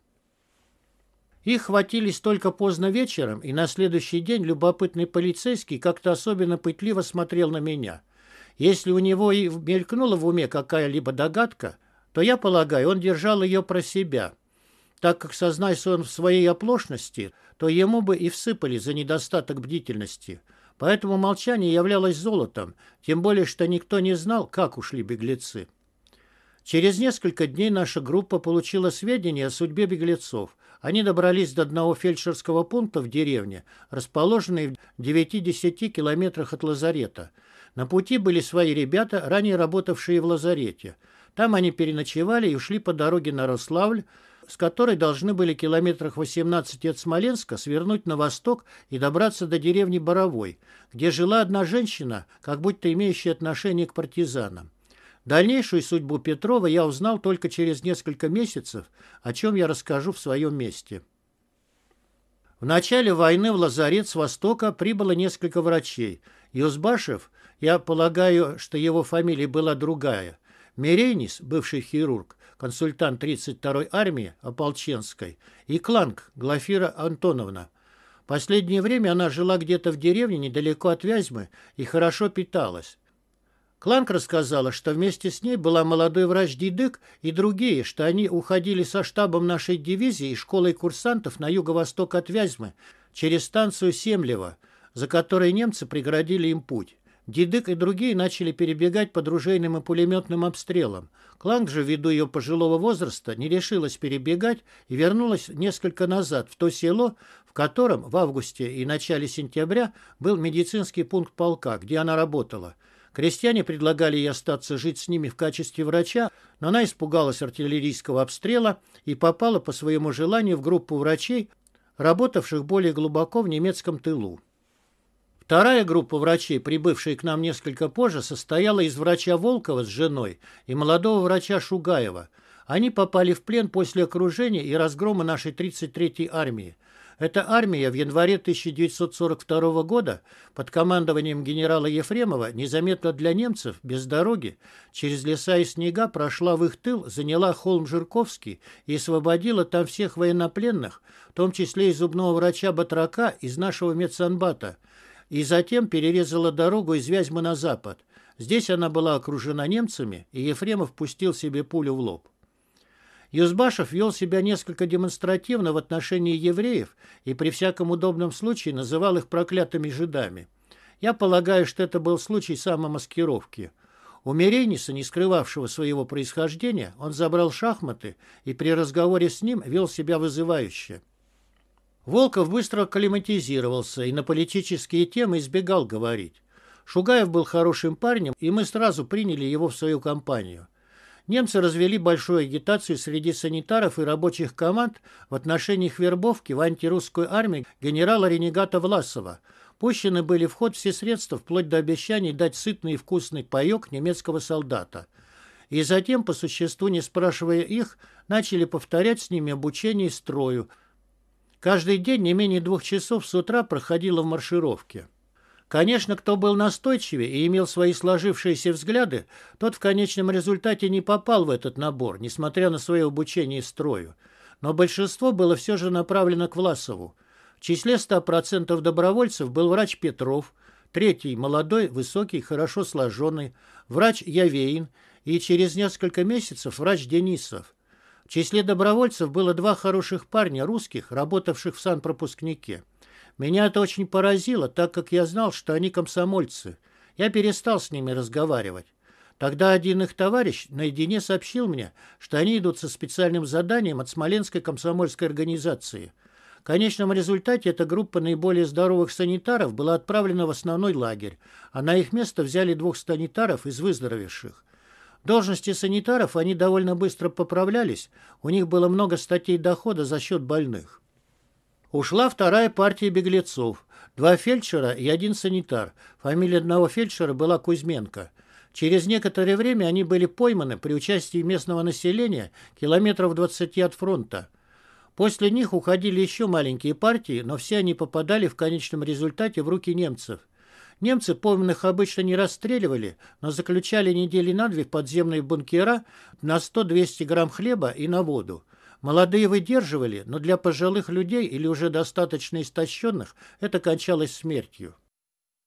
A: Их хватились только поздно вечером, и на следующий день любопытный полицейский как-то особенно пытливо смотрел на меня. Если у него и мелькнула в уме какая-либо догадка, то, я полагаю, он держал ее про себя. Так как сознайся он в своей оплошности, то ему бы и всыпали за недостаток бдительности – Поэтому молчание являлось золотом, тем более, что никто не знал, как ушли беглецы. Через несколько дней наша группа получила сведения о судьбе беглецов. Они добрались до одного фельдшерского пункта в деревне, расположенной в 9-10 километрах от лазарета. На пути были свои ребята, ранее работавшие в лазарете. Там они переночевали и ушли по дороге на Рославль, с которой должны были километрах 18 от Смоленска свернуть на восток и добраться до деревни Боровой, где жила одна женщина, как будто имеющая отношение к партизанам. Дальнейшую судьбу Петрова я узнал только через несколько месяцев, о чем я расскажу в своем месте. В начале войны в лазарет с Востока прибыло несколько врачей. Юзбашев, я полагаю, что его фамилия была другая, Меренис, бывший хирург, консультант 32-й армии ополченской, и Кланг Глафира Антоновна. Последнее время она жила где-то в деревне недалеко от Вязьмы и хорошо питалась. Кланк рассказала, что вместе с ней была молодой врач Дидык и другие, что они уходили со штабом нашей дивизии и школой курсантов на юго-восток от Вязьмы через станцию Семлево, за которой немцы преградили им путь. Дедык и другие начали перебегать под ружейным и пулеметным обстрелом. Кланг же, ввиду ее пожилого возраста, не решилась перебегать и вернулась несколько назад в то село, в котором в августе и начале сентября был медицинский пункт полка, где она работала. Крестьяне предлагали ей остаться жить с ними в качестве врача, но она испугалась артиллерийского обстрела и попала по своему желанию в группу врачей, работавших более глубоко в немецком тылу. Вторая группа врачей, прибывшая к нам несколько позже, состояла из врача Волкова с женой и молодого врача Шугаева. Они попали в плен после окружения и разгрома нашей 33-й армии. Эта армия в январе 1942 года под командованием генерала Ефремова незаметно для немцев, без дороги, через леса и снега прошла в их тыл, заняла холм Жирковский и освободила там всех военнопленных, в том числе и зубного врача Батрака из нашего медсанбата – и затем перерезала дорогу из Вязьмы на запад. Здесь она была окружена немцами, и Ефремов пустил себе пулю в лоб. Юзбашев вел себя несколько демонстративно в отношении евреев и при всяком удобном случае называл их проклятыми жидами. Я полагаю, что это был случай самомаскировки. У Мерениса, не скрывавшего своего происхождения, он забрал шахматы и при разговоре с ним вел себя вызывающе. Волков быстро акклиматизировался и на политические темы избегал говорить. Шугаев был хорошим парнем, и мы сразу приняли его в свою компанию. Немцы развели большую агитацию среди санитаров и рабочих команд в отношении их вербовки в антирусскую армию генерала-ренегата Власова. Пущены были в ход все средства, вплоть до обещаний дать сытный и вкусный паёк немецкого солдата. И затем, по существу не спрашивая их, начали повторять с ними обучение строю – Каждый день не менее двух часов с утра проходила в маршировке. Конечно, кто был настойчивее и имел свои сложившиеся взгляды, тот в конечном результате не попал в этот набор, несмотря на свое обучение строю. Но большинство было все же направлено к Власову. В числе 100% добровольцев был врач Петров, третий – молодой, высокий, хорошо сложенный, врач Явеин и через несколько месяцев врач Денисов – в числе добровольцев было два хороших парня русских, работавших в санпропускнике. Меня это очень поразило, так как я знал, что они комсомольцы. Я перестал с ними разговаривать. Тогда один их товарищ наедине сообщил мне, что они идут со специальным заданием от Смоленской комсомольской организации. В конечном результате эта группа наиболее здоровых санитаров была отправлена в основной лагерь, а на их место взяли двух санитаров из выздоровевших. Должности санитаров они довольно быстро поправлялись, у них было много статей дохода за счет больных. Ушла вторая партия беглецов. Два фельдшера и один санитар. Фамилия одного фельдшера была Кузьменко. Через некоторое время они были пойманы при участии местного населения километров 20 от фронта. После них уходили еще маленькие партии, но все они попадали в конечном результате в руки немцев. Немцы пойманных обычно не расстреливали, но заключали недели на две в подземные бункера на 100-200 грамм хлеба и на воду. Молодые выдерживали, но для пожилых людей или уже достаточно истощенных это кончалось смертью.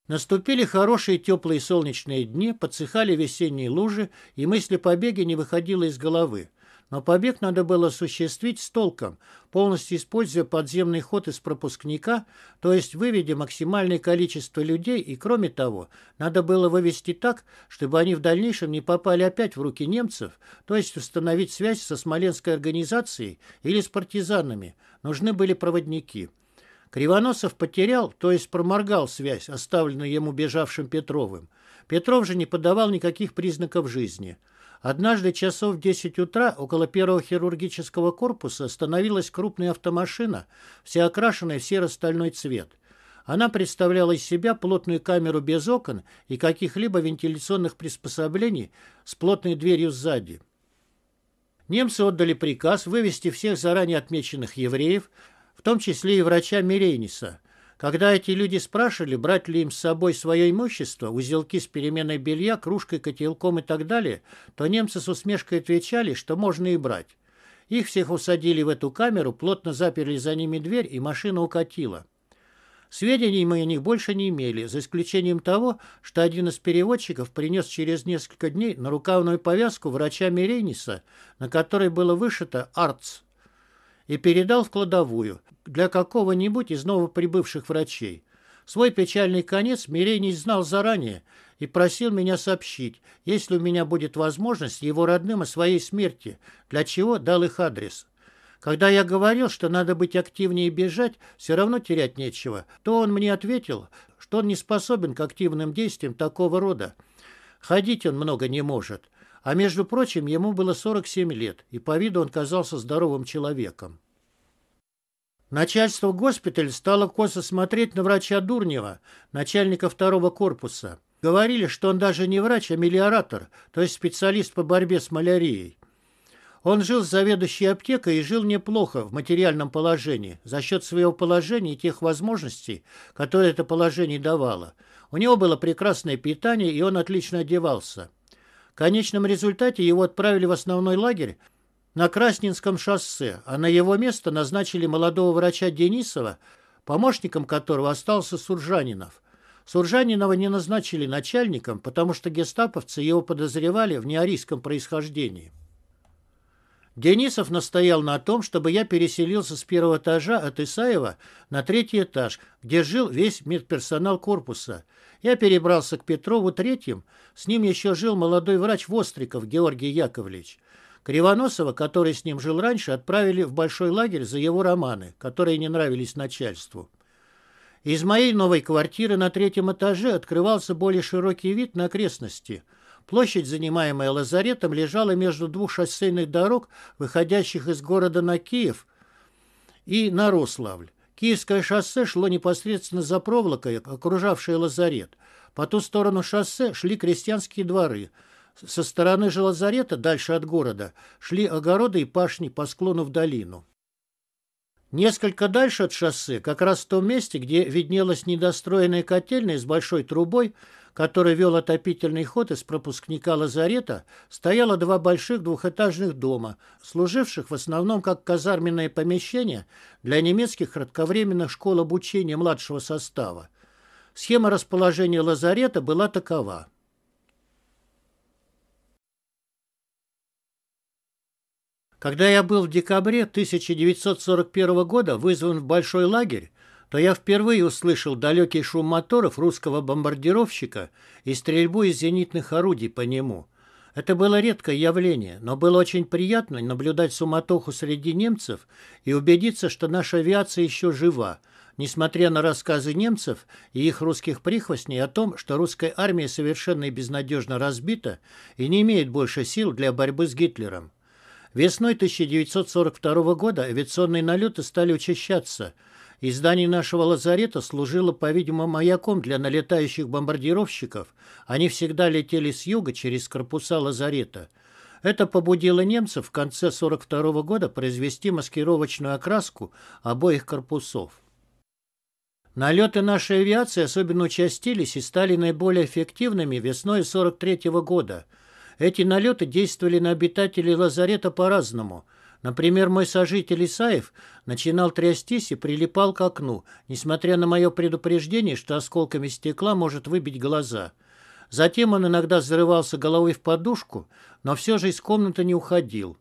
A: Наступили хорошие теплые солнечные дни, подсыхали весенние лужи, и мысль о побеге не выходила из головы. Но побег надо было осуществить с толком, полностью используя подземный ход из пропускника, то есть выведя максимальное количество людей и, кроме того, надо было вывести так, чтобы они в дальнейшем не попали опять в руки немцев, то есть установить связь со Смоленской организацией или с партизанами. Нужны были проводники. Кривоносов потерял, то есть проморгал связь, оставленную ему бежавшим Петровым. Петров же не подавал никаких признаков жизни – Однажды часов в 10 утра около первого хирургического корпуса остановилась крупная автомашина, вся окрашенная в серо-стальной цвет. Она представляла из себя плотную камеру без окон и каких-либо вентиляционных приспособлений с плотной дверью сзади. Немцы отдали приказ вывести всех заранее отмеченных евреев, в том числе и врача Мирениса. Когда эти люди спрашивали, брать ли им с собой свое имущество, узелки с переменой белья, кружкой, котелком и так далее, то немцы с усмешкой отвечали, что можно и брать. Их всех усадили в эту камеру, плотно заперли за ними дверь, и машина укатила. Сведений мы о них больше не имели, за исключением того, что один из переводчиков принес через несколько дней на рукавную повязку врача Мерениса, на которой было вышито Арц и передал в кладовую для какого-нибудь из новоприбывших врачей. Свой печальный конец Мирей знал заранее и просил меня сообщить, если у меня будет возможность, его родным о своей смерти, для чего дал их адрес. Когда я говорил, что надо быть активнее и бежать, все равно терять нечего, то он мне ответил, что он не способен к активным действиям такого рода. Ходить он много не может. А между прочим, ему было 47 лет, и по виду он казался здоровым человеком. Начальство госпиталя стало косо смотреть на врача Дурнева, начальника второго корпуса. Говорили, что он даже не врач, а мелиоратор, то есть специалист по борьбе с малярией. Он жил с заведующей аптекой и жил неплохо в материальном положении за счет своего положения и тех возможностей, которые это положение давало. У него было прекрасное питание, и он отлично одевался. В конечном результате его отправили в основной лагерь на Красненском шоссе, а на его место назначили молодого врача Денисова, помощником которого остался Суржанинов. Суржанинова не назначили начальником, потому что гестаповцы его подозревали в неарийском происхождении. Денисов настоял на том, чтобы я переселился с первого этажа от Исаева на третий этаж, где жил весь медперсонал корпуса. Я перебрался к Петрову третьим, с ним еще жил молодой врач Востриков Георгий Яковлевич. Кривоносова, который с ним жил раньше, отправили в большой лагерь за его романы, которые не нравились начальству. Из моей новой квартиры на третьем этаже открывался более широкий вид на окрестности – Площадь, занимаемая лазаретом, лежала между двух шоссейных дорог, выходящих из города на Киев и на Рославль. Киевское шоссе шло непосредственно за проволокой, окружавшей лазарет. По ту сторону шоссе шли крестьянские дворы. Со стороны же лазарета, дальше от города, шли огороды и пашни по склону в долину. Несколько дальше от шоссе, как раз в том месте, где виднелась недостроенная котельная с большой трубой, который вел отопительный ход из пропускника лазарета, стояло два больших двухэтажных дома, служивших в основном как казарменное помещение для немецких кратковременных школ обучения младшего состава. Схема расположения лазарета была такова. Когда я был в декабре 1941 года вызван в большой лагерь, то я впервые услышал далекий шум моторов русского бомбардировщика и стрельбу из зенитных орудий по нему. Это было редкое явление, но было очень приятно наблюдать суматоху среди немцев и убедиться, что наша авиация еще жива, несмотря на рассказы немцев и их русских прихвостней о том, что русская армия совершенно и безнадежно разбита и не имеет больше сил для борьбы с Гитлером. Весной 1942 года авиационные налеты стали учащаться – Издание нашего лазарета служило, по-видимому, маяком для налетающих бомбардировщиков. Они всегда летели с юга через корпуса лазарета. Это побудило немцев в конце 42 -го года произвести маскировочную окраску обоих корпусов. Налеты нашей авиации особенно участились и стали наиболее эффективными весной 43 -го года. Эти налеты действовали на обитателей лазарета по-разному – Например, мой сожитель Исаев начинал трястись и прилипал к окну, несмотря на мое предупреждение, что осколками стекла может выбить глаза. Затем он иногда взрывался головой в подушку, но все же из комнаты не уходил.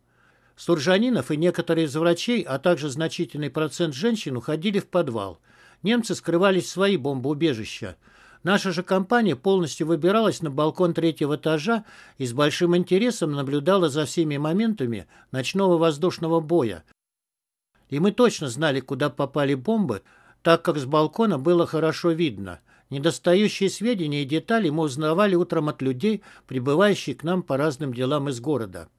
A: Суржанинов и некоторые из врачей, а также значительный процент женщин уходили в подвал. Немцы скрывались в свои бомбоубежища. Наша же компания полностью выбиралась на балкон третьего этажа и с большим интересом наблюдала за всеми моментами ночного воздушного боя. И мы точно знали, куда попали бомбы, так как с балкона было хорошо видно. Недостающие сведения и детали мы узнавали утром от людей, прибывающих к нам по разным делам из города.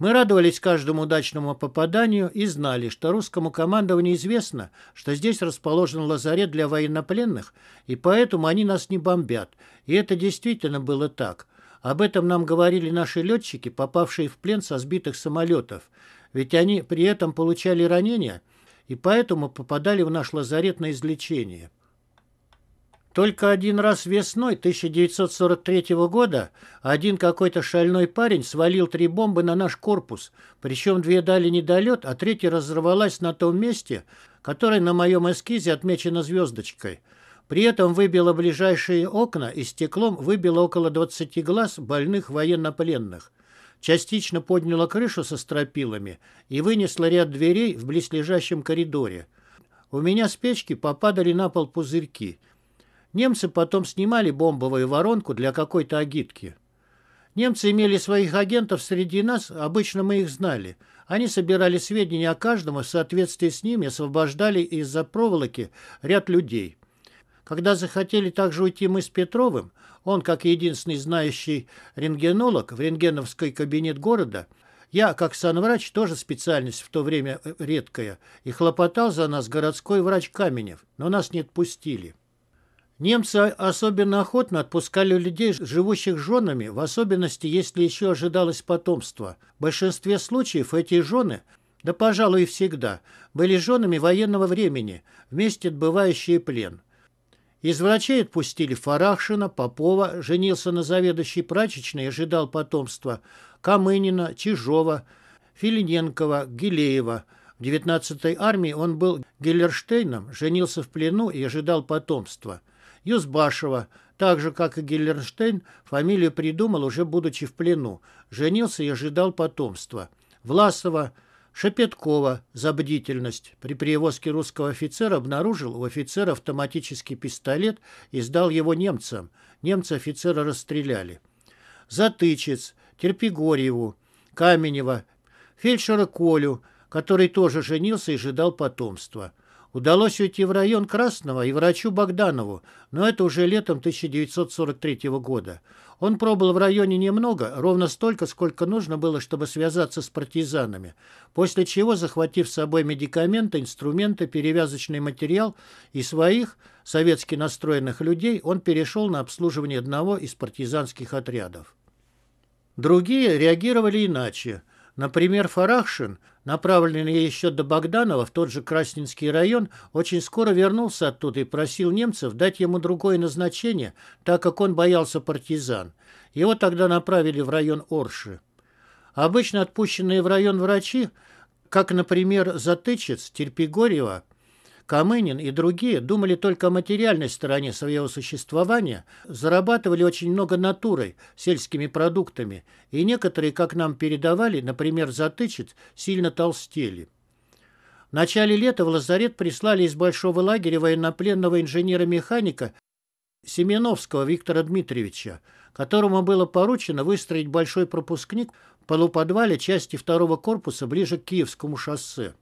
A: Мы радовались каждому удачному попаданию и знали, что русскому командованию известно, что здесь расположен лазарет для военнопленных, и поэтому они нас не бомбят. И это действительно было так. Об этом нам говорили наши летчики, попавшие в плен со сбитых самолетов. Ведь они при этом получали ранения и поэтому попадали в наш лазарет на излечение. Только один раз весной 1943 года один какой-то шальной парень свалил три бомбы на наш корпус, причем две дали недолет, а третья разорвалась на том месте, которое на моем эскизе отмечено звездочкой. При этом выбило ближайшие окна и стеклом выбило около 20 глаз больных военнопленных. Частично подняло крышу со стропилами и вынесло ряд дверей в близлежащем коридоре. У меня с печки попадали на пол пузырьки – Немцы потом снимали бомбовую воронку для какой-то агитки. Немцы имели своих агентов среди нас, обычно мы их знали. Они собирали сведения о каждом и в соответствии с ними освобождали из-за проволоки ряд людей. Когда захотели также уйти мы с Петровым, он, как единственный знающий рентгенолог в рентгеновской кабинет города, я, как санврач, тоже специальность в то время э, редкая, и хлопотал за нас городской врач Каменев, но нас не отпустили. Немцы особенно охотно отпускали людей, живущих женами, в особенности, если еще ожидалось потомство. В большинстве случаев эти жены, да, пожалуй, и всегда, были женами военного времени, вместе отбывающие плен. Из врачей отпустили Фарахшина, Попова, женился на заведующей прачечной и ожидал потомства, Камынина, Чижова, Филиненкова, Гилеева. В 19-й армии он был Геллерштейном, женился в плену и ожидал потомства. Юзбашева, так же, как и Геллерштейн, фамилию придумал, уже будучи в плену. Женился и ожидал потомства. Власова, Шапеткова, за бдительность. При перевозке русского офицера обнаружил у офицера автоматический пистолет и сдал его немцам. Немцы офицера расстреляли. Затычец, Терпигорьеву, Каменева, фельдшера Колю, который тоже женился и ожидал потомства. Удалось уйти в район Красного и врачу Богданову, но это уже летом 1943 года. Он пробыл в районе немного, ровно столько, сколько нужно было, чтобы связаться с партизанами, после чего, захватив с собой медикаменты, инструменты, перевязочный материал и своих, советски настроенных людей, он перешел на обслуживание одного из партизанских отрядов. Другие реагировали иначе. Например, Фарахшин – направленный еще до Богданова в тот же Красненский район, очень скоро вернулся оттуда и просил немцев дать ему другое назначение, так как он боялся партизан. Его тогда направили в район Орши. Обычно отпущенные в район врачи, как, например, Затычец, Терпигорева, Камынин и другие думали только о материальной стороне своего существования, зарабатывали очень много натурой, сельскими продуктами, и некоторые, как нам передавали, например, затычец, сильно толстели. В начале лета в лазарет прислали из большого лагеря военнопленного инженера-механика Семеновского Виктора Дмитриевича, которому было поручено выстроить большой пропускник в полуподвале части второго корпуса ближе к Киевскому шоссе.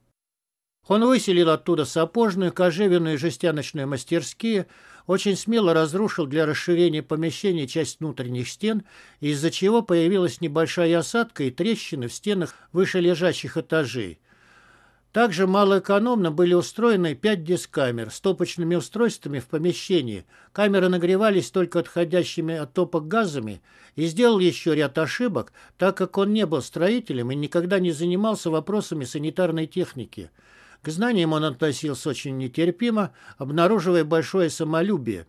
A: Он выселил оттуда сапожную, кожевенную и жестяночную мастерские, очень смело разрушил для расширения помещений часть внутренних стен, из-за чего появилась небольшая осадка и трещины в стенах вышележащих этажей. Также малоэкономно были устроены пять дискамер с топочными устройствами в помещении. Камеры нагревались только отходящими от топок газами и сделал еще ряд ошибок, так как он не был строителем и никогда не занимался вопросами санитарной техники. К знаниям он относился очень нетерпимо, обнаруживая большое самолюбие.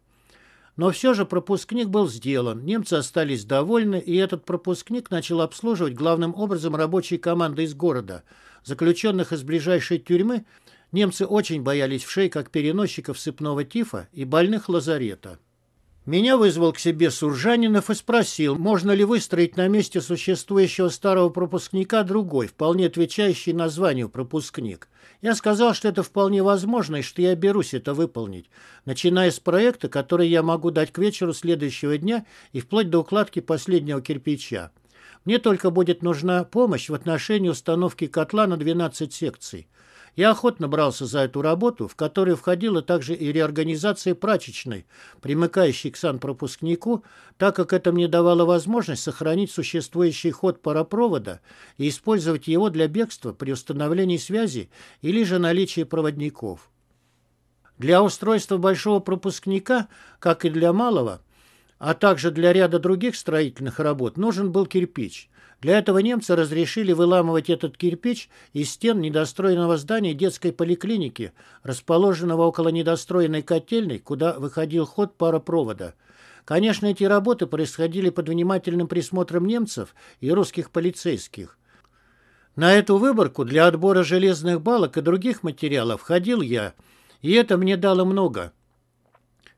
A: Но все же пропускник был сделан, немцы остались довольны, и этот пропускник начал обслуживать главным образом рабочие команды из города. Заключенных из ближайшей тюрьмы немцы очень боялись вшей как переносчиков сыпного тифа и больных лазарета. Меня вызвал к себе Суржанинов и спросил, можно ли выстроить на месте существующего старого пропускника другой, вполне отвечающий названию пропускник. Я сказал, что это вполне возможно и что я берусь это выполнить, начиная с проекта, который я могу дать к вечеру следующего дня и вплоть до укладки последнего кирпича. Мне только будет нужна помощь в отношении установки котла на 12 секций. Я охотно брался за эту работу, в которую входила также и реорганизация прачечной, примыкающей к санпропускнику, так как это мне давало возможность сохранить существующий ход паропровода и использовать его для бегства при установлении связи или же наличии проводников. Для устройства большого пропускника, как и для малого, а также для ряда других строительных работ, нужен был кирпич – для этого немцы разрешили выламывать этот кирпич из стен недостроенного здания детской поликлиники, расположенного около недостроенной котельной, куда выходил ход паропровода. Конечно, эти работы происходили под внимательным присмотром немцев и русских полицейских. На эту выборку для отбора железных балок и других материалов ходил я, и это мне дало много.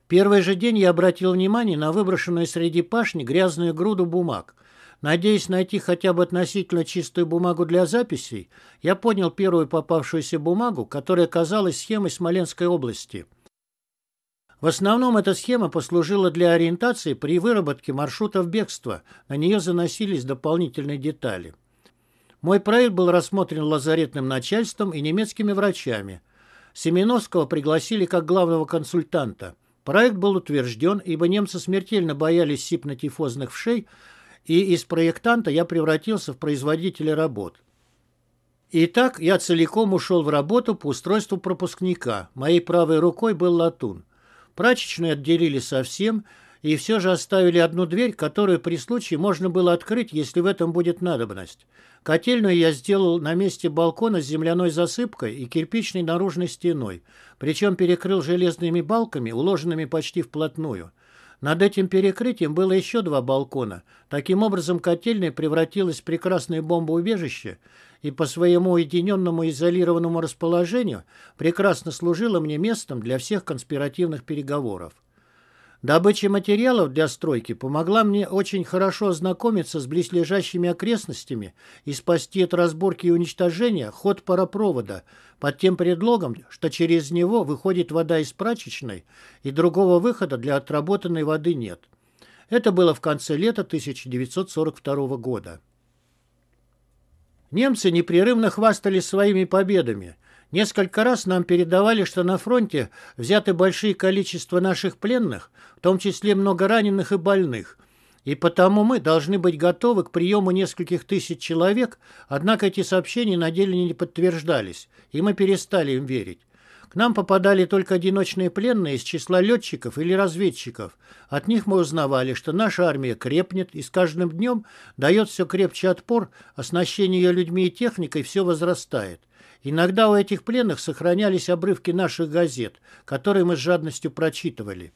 A: Первый же день я обратил внимание на выброшенную среди пашни грязную груду бумаг – Надеясь найти хотя бы относительно чистую бумагу для записей, я поднял первую попавшуюся бумагу, которая оказалась схемой Смоленской области. В основном эта схема послужила для ориентации при выработке маршрутов бегства, на нее заносились дополнительные детали. Мой проект был рассмотрен лазаретным начальством и немецкими врачами. Семеновского пригласили как главного консультанта. Проект был утвержден, ибо немцы смертельно боялись сипно-тифозных вшей, и из проектанта я превратился в производителя работ. И так я целиком ушел в работу по устройству пропускника. Моей правой рукой был латун. Прачечную отделили совсем, и все же оставили одну дверь, которую при случае можно было открыть, если в этом будет надобность. Котельную я сделал на месте балкона с земляной засыпкой и кирпичной наружной стеной, причем перекрыл железными балками, уложенными почти вплотную – над этим перекрытием было еще два балкона. Таким образом, котельная превратилась в прекрасное бомбоубежище и по своему уединенному изолированному расположению прекрасно служила мне местом для всех конспиративных переговоров. Добыча материалов для стройки помогла мне очень хорошо ознакомиться с близлежащими окрестностями и спасти от разборки и уничтожения ход паропровода – под тем предлогом, что через него выходит вода из прачечной, и другого выхода для отработанной воды нет. Это было в конце лета 1942 года. Немцы непрерывно хвастались своими победами. Несколько раз нам передавали, что на фронте взяты большие количество наших пленных, в том числе много раненых и больных – и потому мы должны быть готовы к приему нескольких тысяч человек, однако эти сообщения на деле не подтверждались, и мы перестали им верить. К нам попадали только одиночные пленные из числа летчиков или разведчиков. От них мы узнавали, что наша армия крепнет и с каждым днем дает все крепче отпор, оснащение ее людьми и техникой все возрастает. Иногда у этих пленных сохранялись обрывки наших газет, которые мы с жадностью прочитывали.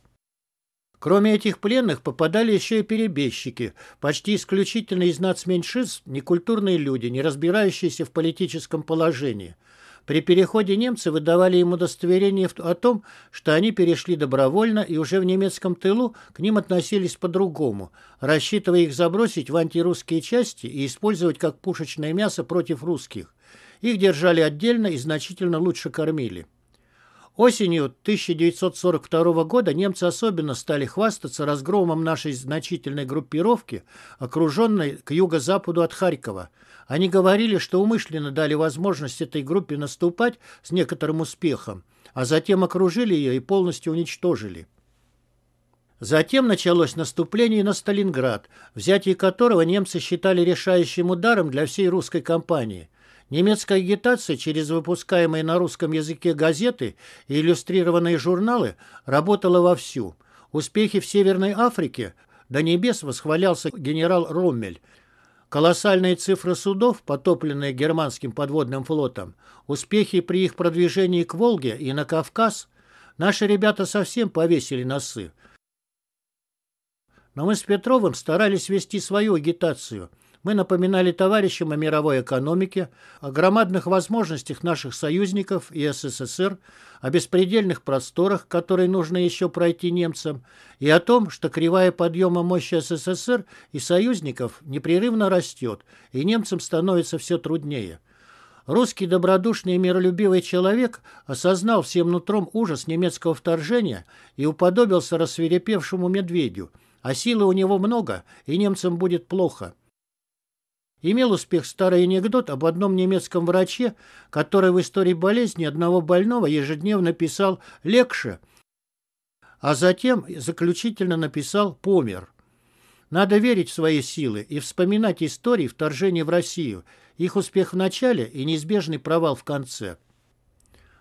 A: Кроме этих пленных попадали еще и перебежчики, почти исключительно из нацменьшинств некультурные люди, не разбирающиеся в политическом положении. При переходе немцы выдавали им удостоверение о том, что они перешли добровольно и уже в немецком тылу к ним относились по-другому, рассчитывая их забросить в антирусские части и использовать как пушечное мясо против русских. Их держали отдельно и значительно лучше кормили. Осенью 1942 года немцы особенно стали хвастаться разгромом нашей значительной группировки, окруженной к юго-западу от Харькова. Они говорили, что умышленно дали возможность этой группе наступать с некоторым успехом, а затем окружили ее и полностью уничтожили. Затем началось наступление на Сталинград, взятие которого немцы считали решающим ударом для всей русской кампании – Немецкая агитация через выпускаемые на русском языке газеты и иллюстрированные журналы работала вовсю. Успехи в Северной Африке до небес восхвалялся генерал Роммель. Колоссальные цифры судов, потопленные германским подводным флотом, успехи при их продвижении к Волге и на Кавказ, наши ребята совсем повесили носы. Но мы с Петровым старались вести свою агитацию – мы напоминали товарищам о мировой экономике, о громадных возможностях наших союзников и СССР, о беспредельных просторах, которые нужно еще пройти немцам, и о том, что кривая подъема мощи СССР и союзников непрерывно растет, и немцам становится все труднее. Русский добродушный и миролюбивый человек осознал всем нутром ужас немецкого вторжения и уподобился рассверепевшему медведю, а силы у него много, и немцам будет плохо. Имел успех старый анекдот об одном немецком враче, который в истории болезни одного больного ежедневно писал «лекше», а затем заключительно написал «помер». Надо верить в свои силы и вспоминать истории вторжения в Россию, их успех в начале и неизбежный провал в конце.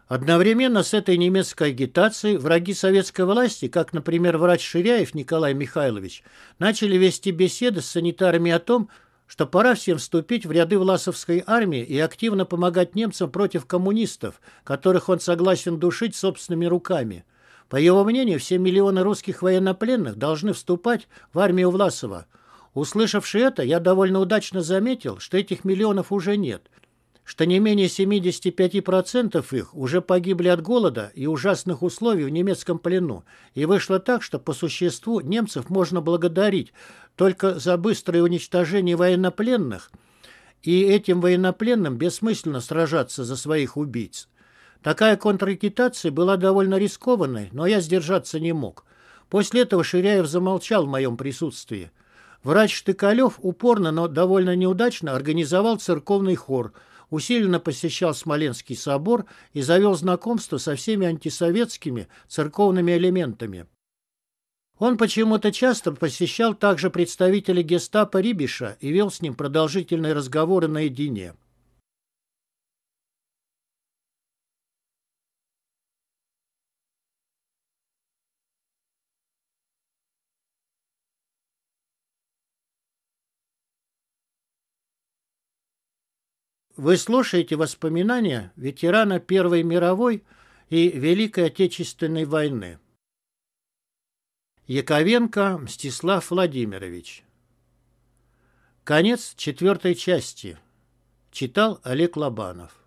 A: Одновременно с этой немецкой агитацией враги советской власти, как, например, врач Ширяев Николай Михайлович, начали вести беседы с санитарами о том, что пора всем вступить в ряды власовской армии и активно помогать немцам против коммунистов, которых он согласен душить собственными руками. По его мнению, все миллионы русских военнопленных должны вступать в армию Власова. Услышавши это, я довольно удачно заметил, что этих миллионов уже нет – что не менее 75% их уже погибли от голода и ужасных условий в немецком плену, и вышло так, что по существу немцев можно благодарить только за быстрое уничтожение военнопленных, и этим военнопленным бессмысленно сражаться за своих убийц. Такая контрагитация была довольно рискованной, но я сдержаться не мог. После этого Ширяев замолчал в моем присутствии. Врач Штыкалев упорно, но довольно неудачно организовал церковный хор – усиленно посещал Смоленский собор и завел знакомство со всеми антисоветскими церковными элементами. Он почему-то часто посещал также представителей гестапо Рибиша и вел с ним продолжительные разговоры наедине. Вы слушаете воспоминания ветерана Первой мировой и Великой Отечественной войны. Яковенко Мстислав Владимирович. Конец четвертой части. Читал Олег Лобанов.